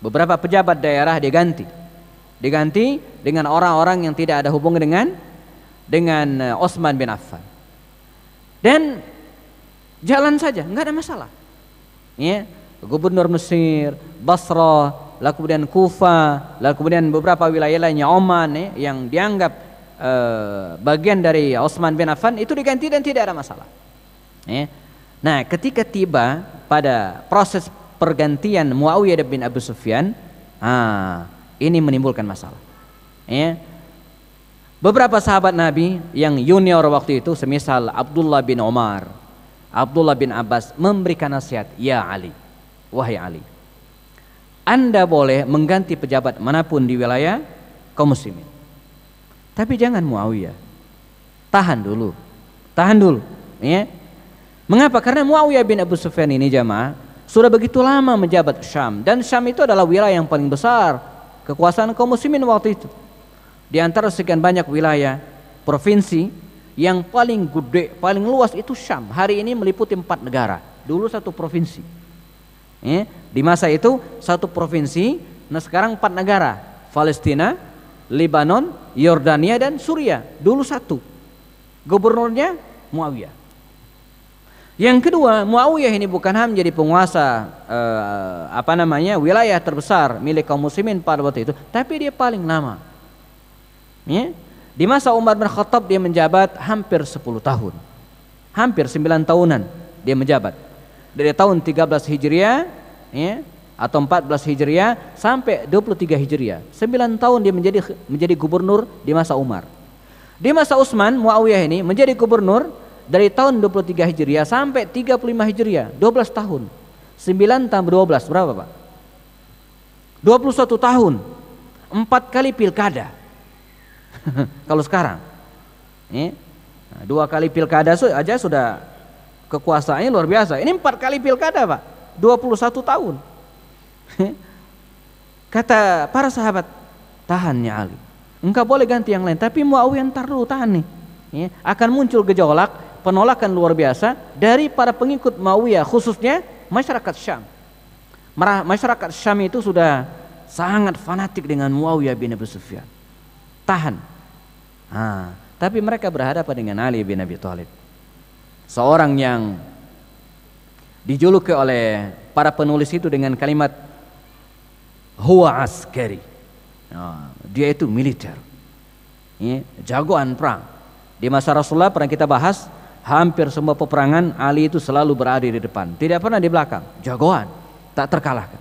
Beberapa pejabat daerah diganti. Diganti dengan orang-orang yang tidak ada hubungan dengan dengan eh, Osman bin Affan. Dan jalan saja, nggak ada masalah. Ya, gubernur Mesir, Basra, lalu kemudian Kufa, lalu kemudian beberapa wilayah lainnya Oman eh, yang dianggap eh, bagian dari Osman bin Affan itu diganti dan tidak ada masalah. Eh. Nah, ketika tiba pada proses pergantian Muawiyah bin Abu Sufyan, ah, ini menimbulkan masalah. Eh. Beberapa sahabat Nabi yang junior waktu itu semisal Abdullah bin Omar, Abdullah bin Abbas memberikan nasihat, "Ya Ali, wahai Ali, anda boleh mengganti pejabat manapun di wilayah kaum muslimin. Tapi jangan Muawiyah. Tahan dulu. Tahan dulu, ya. Mengapa? Karena Muawiyah bin Abu Sufyan ini jamaah sudah begitu lama menjabat Syam dan Syam itu adalah wilayah yang paling besar kekuasaan kaum muslimin waktu itu. Di antara sekian banyak wilayah provinsi yang paling gede, paling luas itu Syam. Hari ini meliputi empat negara. Dulu satu provinsi. Ya, di masa itu satu provinsi, nah sekarang empat negara, Palestina, Lebanon, Yordania dan Suria. Dulu satu. Gubernurnya Muawiyah. Yang kedua, Muawiyah ini bukan hanya menjadi penguasa eh, apa namanya wilayah terbesar milik kaum muslimin pada waktu itu, tapi dia paling lama. Ya? Di masa Umar bin Khattab dia menjabat hampir 10 tahun. Hampir 9 tahunan dia menjabat dari tahun 13 Hijriah ya, atau 14 Hijriah sampai 23 Hijriah. 9 tahun dia menjadi menjadi gubernur di masa Umar. Di masa Utsman Muawiyah ini menjadi gubernur dari tahun 23 Hijriah sampai 35 Hijriah, 12 tahun. 9 tambah 12 berapa, Pak? 21 tahun. 4 kali pilkada. Kalau sekarang. Ya. Dua kali pilkada saja sudah kekuasaannya luar biasa. Ini empat kali pilkada pak, 21 tahun. Kata para sahabat, tahan ya Ali. Enggak boleh ganti yang lain, tapi Muawiyah ntar dulu tahan nih. Ya, akan muncul gejolak, penolakan luar biasa dari para pengikut Muawiyah, khususnya masyarakat Syam. Masyarakat Syam itu sudah sangat fanatik dengan Muawiyah bin Abi Sufyan. Tahan. Nah, tapi mereka berhadapan dengan Ali bin Abi Thalib seorang yang dijuluki oleh para penulis itu dengan kalimat huwa askeri ah, dia itu militer jagoan perang di masa Rasulullah pernah kita bahas hampir semua peperangan Ali itu selalu berada di depan tidak pernah di belakang jagoan tak terkalahkan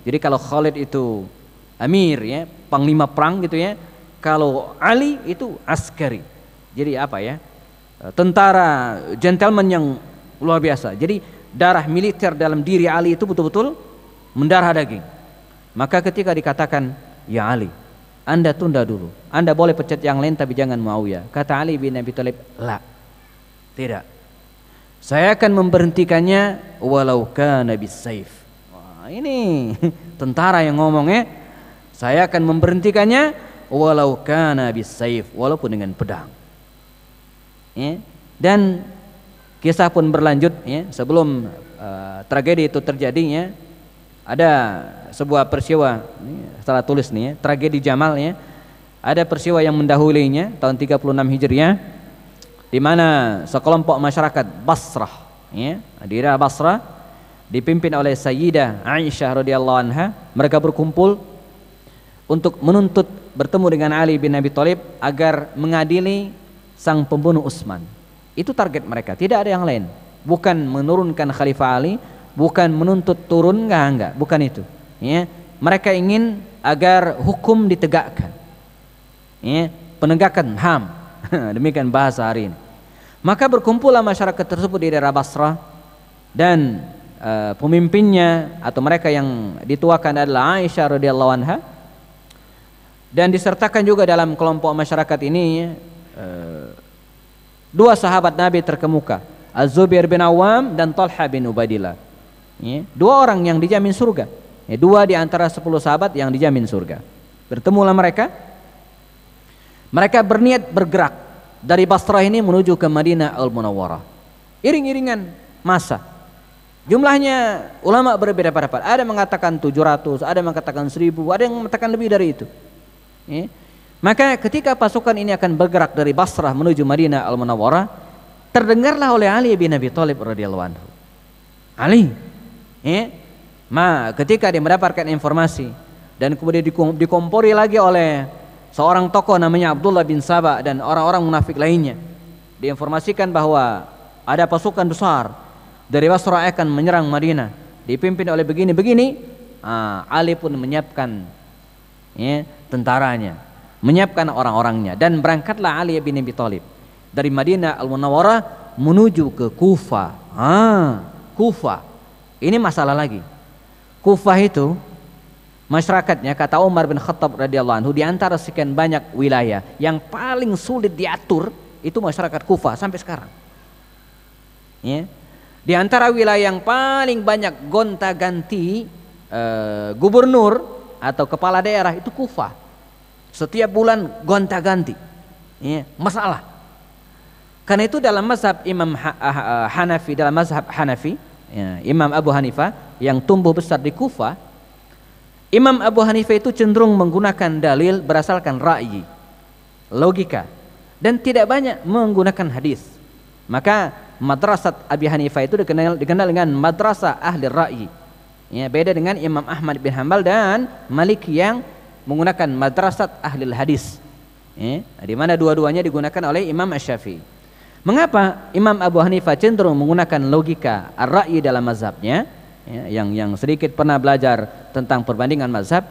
jadi kalau Khalid itu amir ya panglima perang gitu ya kalau Ali itu askeri jadi apa ya Eh, tentara gentleman yang luar biasa. Jadi darah militer dalam diri Ali itu betul-betul mendarah daging. Maka ketika dikatakan, "Ya Ali, Anda tunda dulu. Anda boleh pecat yang lain tapi jangan mau ya Kata Ali bin Abi Thalib, "La. Tidak. Saya akan memberhentikannya walau kana saif Wah, ini tentara yang ngomong ya. Saya akan memberhentikannya walau kana saif walaupun dengan pedang ya. dan kisah pun berlanjut ya. sebelum uh, tragedi itu terjadinya ada sebuah peristiwa setelah tulis nih ya, tragedi Jamal ya ada peristiwa yang mendahulinya tahun 36 Hijriah di mana sekelompok masyarakat Basrah ya di daerah Basrah dipimpin oleh Sayyidah Aisyah radhiyallahu anha mereka berkumpul untuk menuntut bertemu dengan Ali bin Abi Thalib agar mengadili sang pembunuh Utsman. Itu target mereka, tidak ada yang lain. Bukan menurunkan Khalifah Ali, bukan menuntut turun enggak enggak, bukan itu. Ya, mereka ingin agar hukum ditegakkan. Ya, penegakan HAM. Demikian bahasa hari ini. Maka berkumpullah masyarakat tersebut di daerah Basrah dan uh, pemimpinnya atau mereka yang dituakan adalah Aisyah radhiyallahu anha dan disertakan juga dalam kelompok masyarakat ini eh, dua sahabat Nabi terkemuka Az-Zubair bin Awam dan Talha bin Ubaidillah dua orang yang dijamin surga dua di antara sepuluh sahabat yang dijamin surga bertemulah mereka mereka berniat bergerak dari Basrah ini menuju ke Madinah Al-Munawwarah iring-iringan masa jumlahnya ulama berbeda pendapat ada mengatakan 700 ada mengatakan 1000 ada yang mengatakan lebih dari itu maka ketika pasukan ini akan bergerak dari Basrah menuju Madinah Al-Munawwarah, terdengarlah oleh Ali bin Abi Thalib radhiyallahu anhu. Ali, ya, ma ketika dia mendapatkan informasi dan kemudian dikompori lagi oleh seorang tokoh namanya Abdullah bin Sabah dan orang-orang munafik lainnya, diinformasikan bahwa ada pasukan besar dari Basrah akan menyerang Madinah, dipimpin oleh begini-begini. Ah, Ali pun menyiapkan ya, tentaranya menyiapkan orang-orangnya dan berangkatlah Ali bin Abi Thalib dari Madinah Al Munawwarah menuju ke Kufa. Ah, Kufa. Ini masalah lagi. Kufa itu masyarakatnya kata Umar bin Khattab radhiyallahu anhu di antara sekian banyak wilayah yang paling sulit diatur itu masyarakat Kufa sampai sekarang. Ya. Di antara wilayah yang paling banyak gonta-ganti e, gubernur atau kepala daerah itu Kufa setiap bulan gonta-ganti. Ya, masalah. Karena itu dalam mazhab Imam Hanafi, dalam mazhab Hanafi, ya, Imam Abu Hanifah yang tumbuh besar di Kufa, Imam Abu Hanifah itu cenderung menggunakan dalil berasalkan ra'yi, logika, dan tidak banyak menggunakan hadis. Maka madrasat Abi Hanifah itu dikenal, dikenal dengan madrasah ahli ra'yi. Ya, beda dengan Imam Ahmad bin Hambal dan Malik yang menggunakan madrasat ahlil hadis. Ya, di mana dua-duanya digunakan oleh Imam Asy-Syafi'i. Mengapa Imam Abu Hanifah cenderung menggunakan logika ar-ra'yi dalam mazhabnya? Ya, yang yang sedikit pernah belajar tentang perbandingan mazhab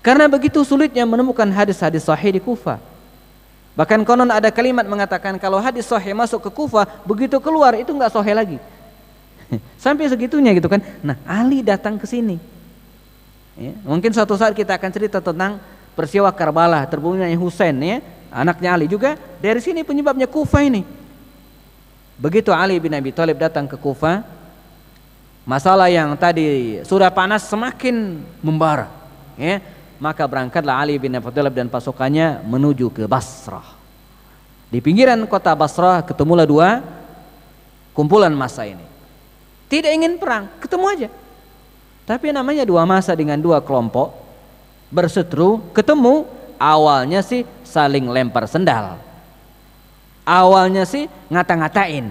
karena begitu sulitnya menemukan hadis-hadis sahih di kufa Bahkan konon ada kalimat mengatakan kalau hadis sahih masuk ke kufa begitu keluar itu nggak sahih lagi. Sampai segitunya gitu kan. Nah, Ali datang ke sini Ya. Mungkin suatu saat kita akan cerita tentang peristiwa Karbala, terbunuhnya Husain ya, anaknya Ali juga dari sini penyebabnya Kufa ini. Begitu Ali bin Abi Thalib datang ke Kufa masalah yang tadi sudah panas semakin membara, ya. Maka berangkatlah Ali bin Abi Thalib dan pasukannya menuju ke Basrah. Di pinggiran kota Basrah ketemulah dua kumpulan massa ini. Tidak ingin perang, ketemu aja. Tapi namanya dua masa dengan dua kelompok berseteru, ketemu, awalnya sih saling lempar sendal. Awalnya sih ngata-ngatain.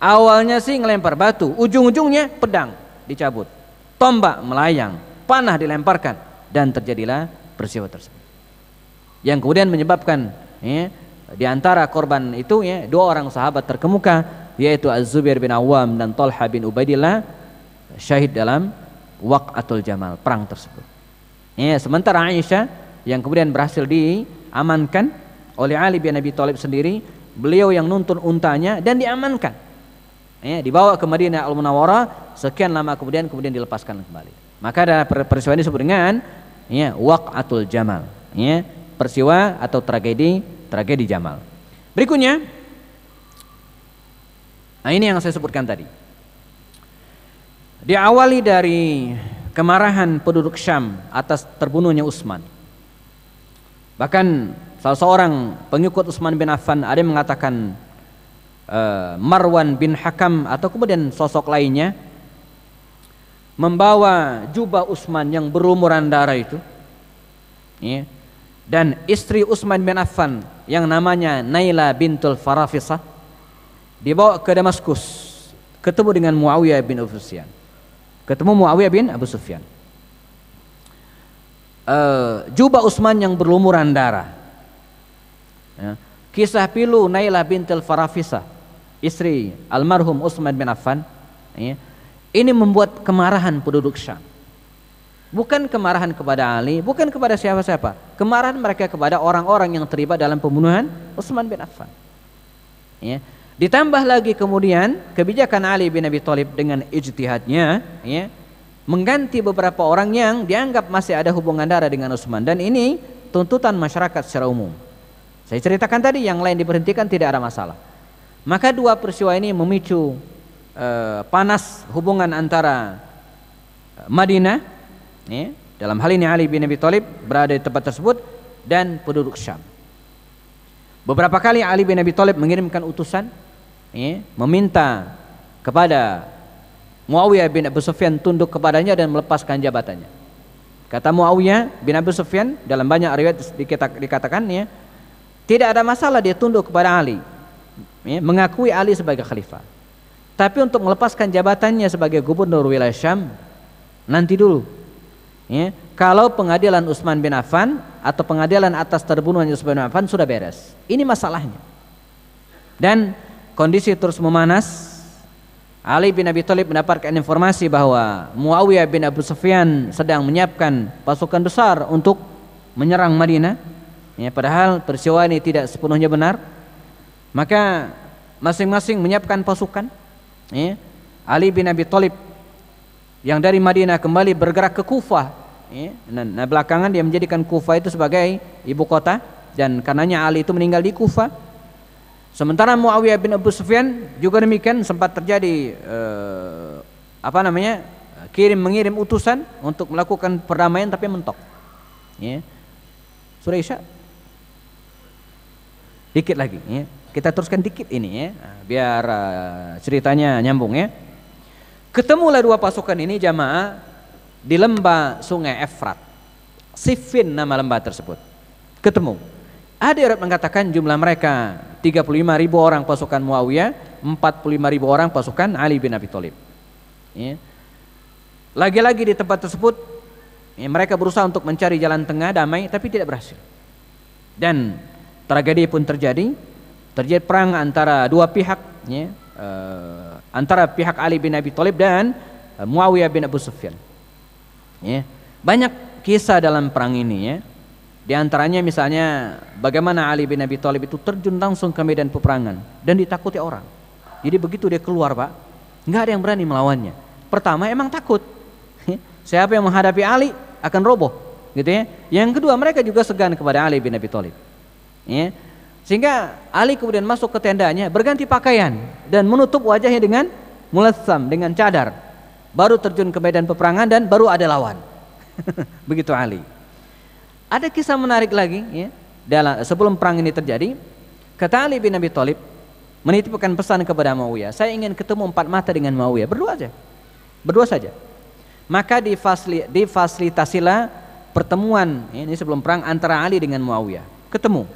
Awalnya sih ngelempar batu, ujung-ujungnya pedang dicabut. Tombak melayang, panah dilemparkan dan terjadilah peristiwa tersebut. Yang kemudian menyebabkan ya, di antara korban itu ya dua orang sahabat terkemuka yaitu Az-Zubair bin Awam dan Talha bin Ubaidillah syahid dalam Waqatul Jamal, perang tersebut. Ya, sementara Aisyah yang kemudian berhasil diamankan oleh Ali bin Abi Thalib sendiri, beliau yang nuntun untanya dan diamankan. Ya, dibawa ke Madinah Al-Munawwarah sekian lama kemudian kemudian dilepaskan kembali. Maka ada peristiwa ini disebut dengan ya Waqatul Jamal, ya, peristiwa atau tragedi tragedi Jamal. Berikutnya Nah, ini yang saya sebutkan tadi. Diawali dari kemarahan penduduk Syam atas terbunuhnya Utsman. Bahkan salah seorang pengikut Utsman bin Affan ada yang mengatakan uh, Marwan bin Hakam atau kemudian sosok lainnya membawa jubah Utsman yang berumuran darah itu. Ya. Dan istri Utsman bin Affan yang namanya Naila bintul Farafisah dibawa ke Damaskus ketemu dengan Muawiyah bin Sufyan. Ketemu Muawiyah bin Abu Sufyan. Uh, eh, jubah Utsman yang berlumuran darah. Ya. Kisah pilu Nailah bintil Farafisa, istri almarhum Utsman bin Affan. Ya. Ini membuat kemarahan penduduk Syam. Bukan kemarahan kepada Ali, bukan kepada siapa-siapa. Kemarahan mereka kepada orang-orang yang terlibat dalam pembunuhan Utsman bin Affan. Ya. Ditambah lagi kemudian kebijakan Ali bin Abi Thalib dengan ijtihadnya ya, mengganti beberapa orang yang dianggap masih ada hubungan darah dengan Utsman dan ini tuntutan masyarakat secara umum. Saya ceritakan tadi yang lain diberhentikan tidak ada masalah. Maka dua peristiwa ini memicu eh, panas hubungan antara eh, Madinah ya, dalam hal ini Ali bin Abi Thalib berada di tempat tersebut dan penduduk Syam. Beberapa kali Ali bin Abi Thalib mengirimkan utusan ya, meminta kepada Muawiyah bin Abu Sufyan tunduk kepadanya dan melepaskan jabatannya. Kata Muawiyah bin Abu Sufyan dalam banyak riwayat dikatakan ya, tidak ada masalah dia tunduk kepada Ali, ya, mengakui Ali sebagai khalifah. Tapi untuk melepaskan jabatannya sebagai gubernur wilayah Syam nanti dulu. Ya, kalau pengadilan Utsman bin Affan atau pengadilan atas terbunuhnya Utsman bin Affan sudah beres. Ini masalahnya. Dan kondisi terus memanas, Ali bin Abi Thalib mendapatkan informasi bahwa Muawiyah bin Abu Sufyan sedang menyiapkan pasukan besar untuk menyerang Madinah. Ya, padahal peristiwa ini tidak sepenuhnya benar. Maka masing-masing menyiapkan pasukan. Ya, Ali bin Abi Thalib yang dari Madinah kembali bergerak ke Kufah. Ya, nah belakangan dia menjadikan Kufah itu sebagai ibu kota dan karenanya Ali itu meninggal di Kufah Sementara Muawiyah bin Abu Sufyan juga demikian sempat terjadi eh, apa namanya kirim mengirim utusan untuk melakukan perdamaian tapi mentok. Ya. Surah Isya. Dikit lagi. Ya. Kita teruskan dikit ini ya, nah, biar eh, ceritanya nyambung ya. Ketemulah dua pasukan ini jamaah di lembah sungai Efrat. Sifin nama lembah tersebut. Ketemu. Ada yang mengatakan jumlah mereka 35 ribu orang pasukan Muawiyah, 45 ribu orang pasukan Ali bin Abi Thalib. Ya. Lagi-lagi di tempat tersebut ya, mereka berusaha untuk mencari jalan tengah damai tapi tidak berhasil. Dan tragedi pun terjadi, terjadi perang antara dua pihak, ya, eh, antara pihak Ali bin Abi Thalib dan eh, Muawiyah bin Abu Sufyan. Banyak kisah dalam perang ini di antaranya misalnya bagaimana Ali bin Abi Thalib itu terjun langsung ke medan peperangan dan ditakuti orang. Jadi begitu dia keluar pak, nggak ada yang berani melawannya. Pertama emang takut. Siapa yang menghadapi Ali akan roboh, gitu ya. Yang kedua mereka juga segan kepada Ali bin Abi Thalib. Ya. Sehingga Ali kemudian masuk ke tendanya, berganti pakaian dan menutup wajahnya dengan mulasam dengan cadar. Baru terjun ke medan peperangan dan baru ada lawan. Begitu Ali. Ada kisah menarik lagi ya, dalam sebelum perang ini terjadi, kata Ali bin Abi Thalib menitipkan pesan kepada Muawiyah, saya ingin ketemu empat mata dengan Muawiyah, berdua saja, Berdua saja. Maka difasli, difasilitasilah pertemuan ya, ini sebelum perang antara Ali dengan Muawiyah. Ketemu.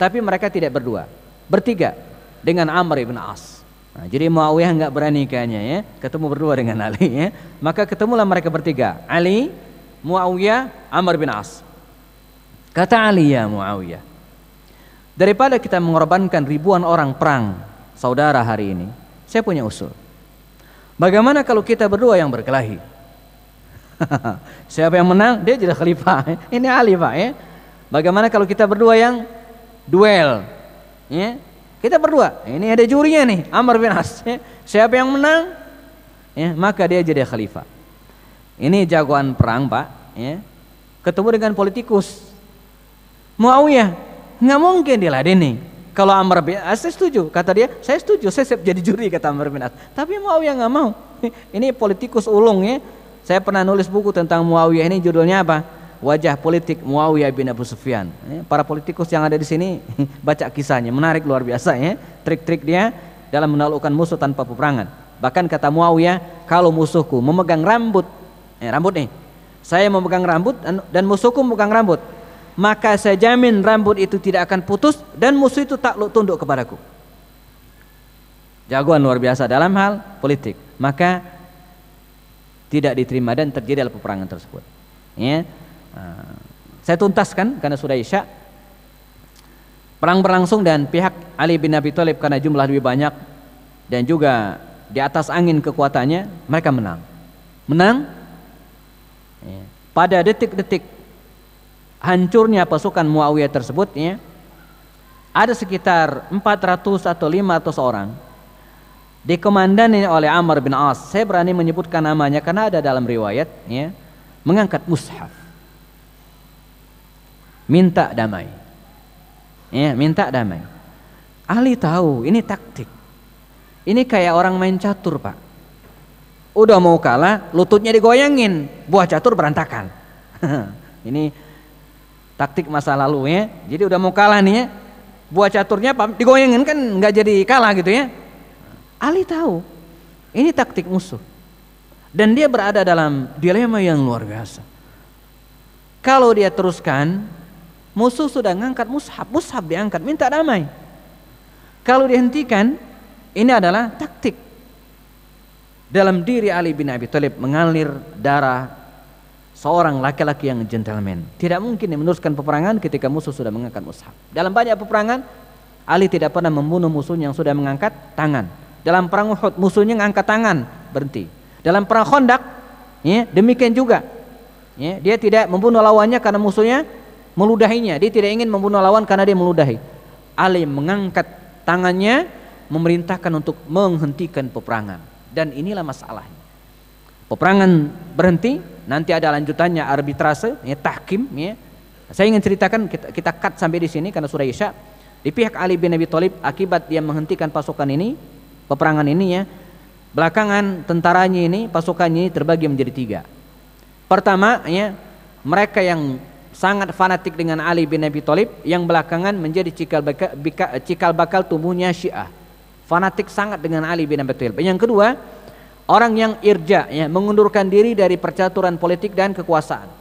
Tapi mereka tidak berdua, bertiga dengan Amr ibn As. Nah, jadi Muawiyah nggak berani kayaknya ya, ketemu berdua dengan Ali ya. Maka ketemulah mereka bertiga, Ali, Muawiyah, Amr bin As. Kata Ali ya Muawiyah, daripada kita mengorbankan ribuan orang perang saudara hari ini, saya punya usul. Bagaimana kalau kita berdua yang berkelahi? Siapa yang menang? Dia jadi khalifah. Ya. Ini Ali pak ya. Bagaimana kalau kita berdua yang duel? Ya, kita berdua. Ini ada jurinya nih, Amr bin As. Ya. Siapa yang menang? Ya, maka dia jadi khalifah. Ini jagoan perang pak. Ya. Ketemu dengan politikus Muawiyah nggak mungkin diladeni kalau Amr bin As saya setuju kata dia saya setuju saya siap jadi juri kata Amr bin As tapi Muawiyah nggak mau ini politikus ulung ya saya pernah nulis buku tentang Muawiyah ini judulnya apa wajah politik Muawiyah bin Abu Sufyan ya, para politikus yang ada di sini baca kisahnya menarik luar biasa ya trik-trik dia dalam menaklukkan musuh tanpa peperangan bahkan kata Muawiyah kalau musuhku memegang rambut eh, rambut nih saya memegang rambut dan musuhku memegang rambut maka saya jamin rambut itu tidak akan putus dan musuh itu takluk tunduk kepadaku. Jagoan luar biasa dalam hal politik. Maka tidak diterima dan terjadi dalam peperangan tersebut. Ya. Ah, saya tuntaskan karena sudah isya. Perang berlangsung dan pihak Ali bin Abi Thalib karena jumlah lebih banyak dan juga di atas angin kekuatannya mereka menang. Menang ya, pada detik-detik hancurnya pasukan Muawiyah tersebut ya, ada sekitar 400 atau 500 orang dikomandani oleh Amr bin As. Saya berani menyebutkan namanya karena ada dalam riwayat ya, mengangkat mushaf. Minta damai. Ya, minta damai. Ali tahu ini taktik. Ini kayak orang main catur, Pak. Udah mau kalah, lututnya digoyangin, buah catur berantakan. ini taktik masa lalu ya jadi udah mau kalah nih ya buat caturnya digoyangin kan nggak jadi kalah gitu ya Ali tahu ini taktik musuh dan dia berada dalam dilema yang luar biasa kalau dia teruskan musuh sudah ngangkat mushab mushab diangkat minta damai kalau dihentikan ini adalah taktik dalam diri Ali bin Abi Thalib mengalir darah seorang laki-laki yang gentleman. Tidak mungkin meneruskan peperangan ketika musuh sudah mengangkat mushaf. Dalam banyak peperangan, Ali tidak pernah membunuh musuh yang sudah mengangkat tangan. Dalam perang Uhud, musuhnya mengangkat tangan, berhenti. Dalam perang Khandaq, ya, demikian juga. Ya, dia tidak membunuh lawannya karena musuhnya meludahinya. Dia tidak ingin membunuh lawan karena dia meludahi. Ali mengangkat tangannya, memerintahkan untuk menghentikan peperangan. Dan inilah masalahnya. Peperangan berhenti, Nanti ada lanjutannya arbitrase, ya, tahkim. Ya. Saya ingin ceritakan kita, kita cut sampai di sini karena surah Isya. Di pihak Ali bin Abi Thalib akibat dia menghentikan pasukan ini, peperangan ini ya, belakangan tentaranya ini, pasukannya ini terbagi menjadi tiga. Pertama, ya, mereka yang sangat fanatik dengan Ali bin Abi Thalib yang belakangan menjadi cikal bakal, bika, cikal bakal tubuhnya Syiah. Fanatik sangat dengan Ali bin Abi Thalib. Yang kedua, Orang yang irja, ya, mengundurkan diri dari percaturan politik dan kekuasaan.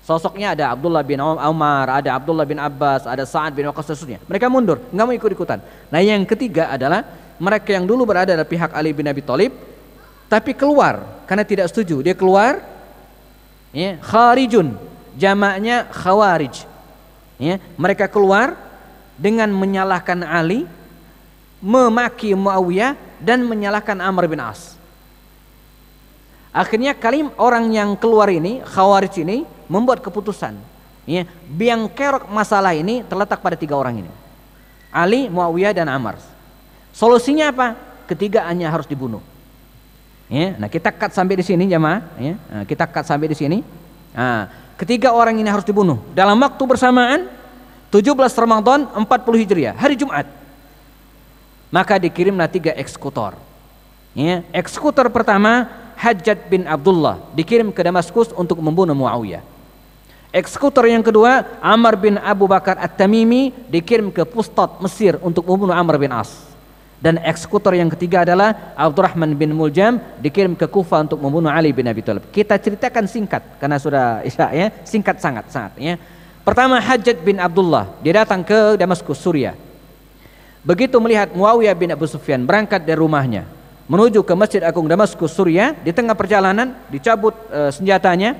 Sosoknya ada Abdullah bin Umar, ada Abdullah bin Abbas, ada Sa'ad bin Waqas seterusnya. Mereka mundur, nggak mau ikut-ikutan. Nah yang ketiga adalah mereka yang dulu berada pada pihak Ali bin Abi Thalib, tapi keluar karena tidak setuju. Dia keluar, ya, kharijun, jamaknya khawarij. Ya, mereka keluar dengan menyalahkan Ali, memaki Muawiyah dan menyalahkan Amr bin As. Akhirnya kalim orang yang keluar ini, khawarij ini membuat keputusan. Ya, biang kerok masalah ini terletak pada tiga orang ini. Ali, Muawiyah dan Amr. Solusinya apa? Ketigaannya harus dibunuh. Ya, nah kita cut sampai di sini jemaah, ya. Nah, kita cut sampai di sini. Nah, ketiga orang ini harus dibunuh dalam waktu bersamaan 17 Ramadan 40 Hijriah, hari Jumat. Maka dikirimlah tiga eksekutor. Ya, eksekutor pertama Hajjat bin Abdullah dikirim ke Damaskus untuk membunuh Muawiyah. Eksekutor yang kedua, Amr bin Abu Bakar At-Tamimi dikirim ke Pustat Mesir untuk membunuh Amr bin As. Dan eksekutor yang ketiga adalah Abdurrahman bin Muljam dikirim ke Kufa untuk membunuh Ali bin Abi Thalib. Kita ceritakan singkat karena sudah isya ya, singkat sangat sangat ya. Pertama Hajjat bin Abdullah, dia datang ke Damaskus, Suriah. Begitu melihat Muawiyah bin Abu Sufyan berangkat dari rumahnya, menuju ke Masjid Agung Damaskus Surya di tengah perjalanan dicabut e, senjatanya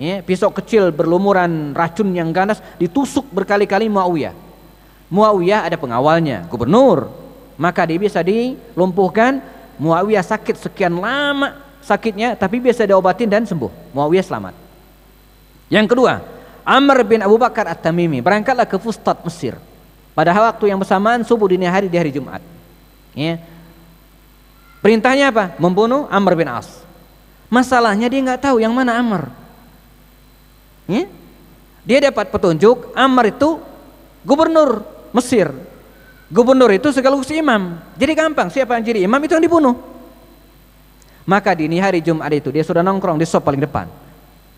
ya, pisau kecil berlumuran racun yang ganas ditusuk berkali-kali Muawiyah Muawiyah ada pengawalnya gubernur maka dia bisa dilumpuhkan Muawiyah sakit sekian lama sakitnya tapi bisa diobatin dan sembuh Muawiyah selamat yang kedua Amr bin Abu Bakar At-Tamimi berangkatlah ke Fustat Mesir pada waktu yang bersamaan subuh dini hari di hari Jumat ya Perintahnya apa? Membunuh Amr bin As. Masalahnya dia nggak tahu yang mana Amr. Ya? Dia dapat petunjuk Amr itu gubernur Mesir. Gubernur itu sekaligus imam. Jadi gampang siapa yang jadi imam itu yang dibunuh. Maka dini hari Jumat itu dia sudah nongkrong di sop paling depan.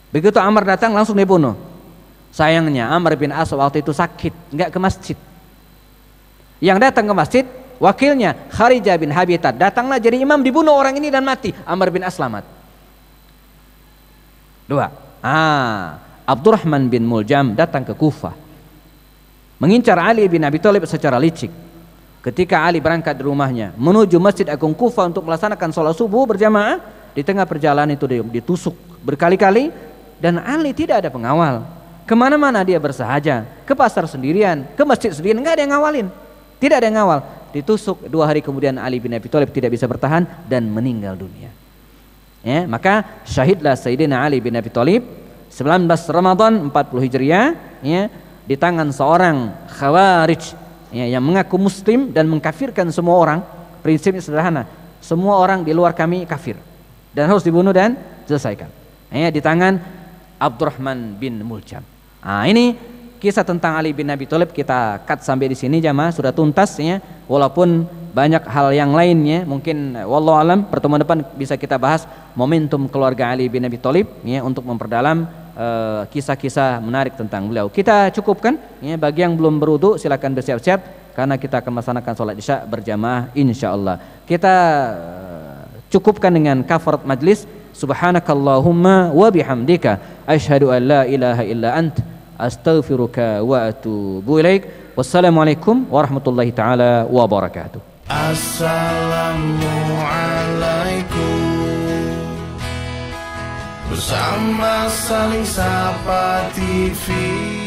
Begitu Amr datang langsung dibunuh. Sayangnya Amr bin As waktu itu sakit, nggak ke masjid. Yang datang ke masjid Wakilnya Kharijah bin Habitat datanglah jadi imam dibunuh orang ini dan mati Amr bin Aslamat. Dua. Ah, Abdurrahman bin Muljam datang ke Kufah. Mengincar Ali bin Abi Thalib secara licik. Ketika Ali berangkat dari rumahnya menuju Masjid Agung Kufa untuk melaksanakan sholat subuh berjamaah, di tengah perjalanan itu ditusuk berkali-kali dan Ali tidak ada pengawal. Kemana-mana dia bersahaja, ke pasar sendirian, ke masjid sendirian, nggak ada yang ngawalin. Tidak ada yang ngawal ditusuk dua hari kemudian Ali bin Abi Thalib tidak bisa bertahan dan meninggal dunia ya maka syahidlah Sayyidina Ali bin Abi Thalib 19 Ramadan 40 Hijriah ya di tangan seorang khawarij ya, yang mengaku muslim dan mengkafirkan semua orang prinsipnya sederhana semua orang di luar kami kafir dan harus dibunuh dan selesaikan ya, di tangan Abdurrahman bin Muljam nah ini Kisah tentang Ali bin Abi Thalib kita cut sampai di sini jamaah sudah tuntas ya. Walaupun banyak hal yang lainnya mungkin eh, wallahu alam pertemuan depan bisa kita bahas momentum keluarga Ali bin Abi Thalib ya untuk memperdalam eh, kisah-kisah uh, menarik tentang beliau. Kita cukupkan ya bagi yang belum berwudu silakan bersiap-siap karena kita akan melaksanakan sholat isya berjamaah insyaallah. Kita eh, cukupkan dengan kafarat majlis subhanakallahumma wa bihamdika asyhadu an la ilaha illa anta استغفرك واتوب اليك والسلام عليكم ورحمه الله تعالى وبركاته السلام عليكم بسم الله سالي سابا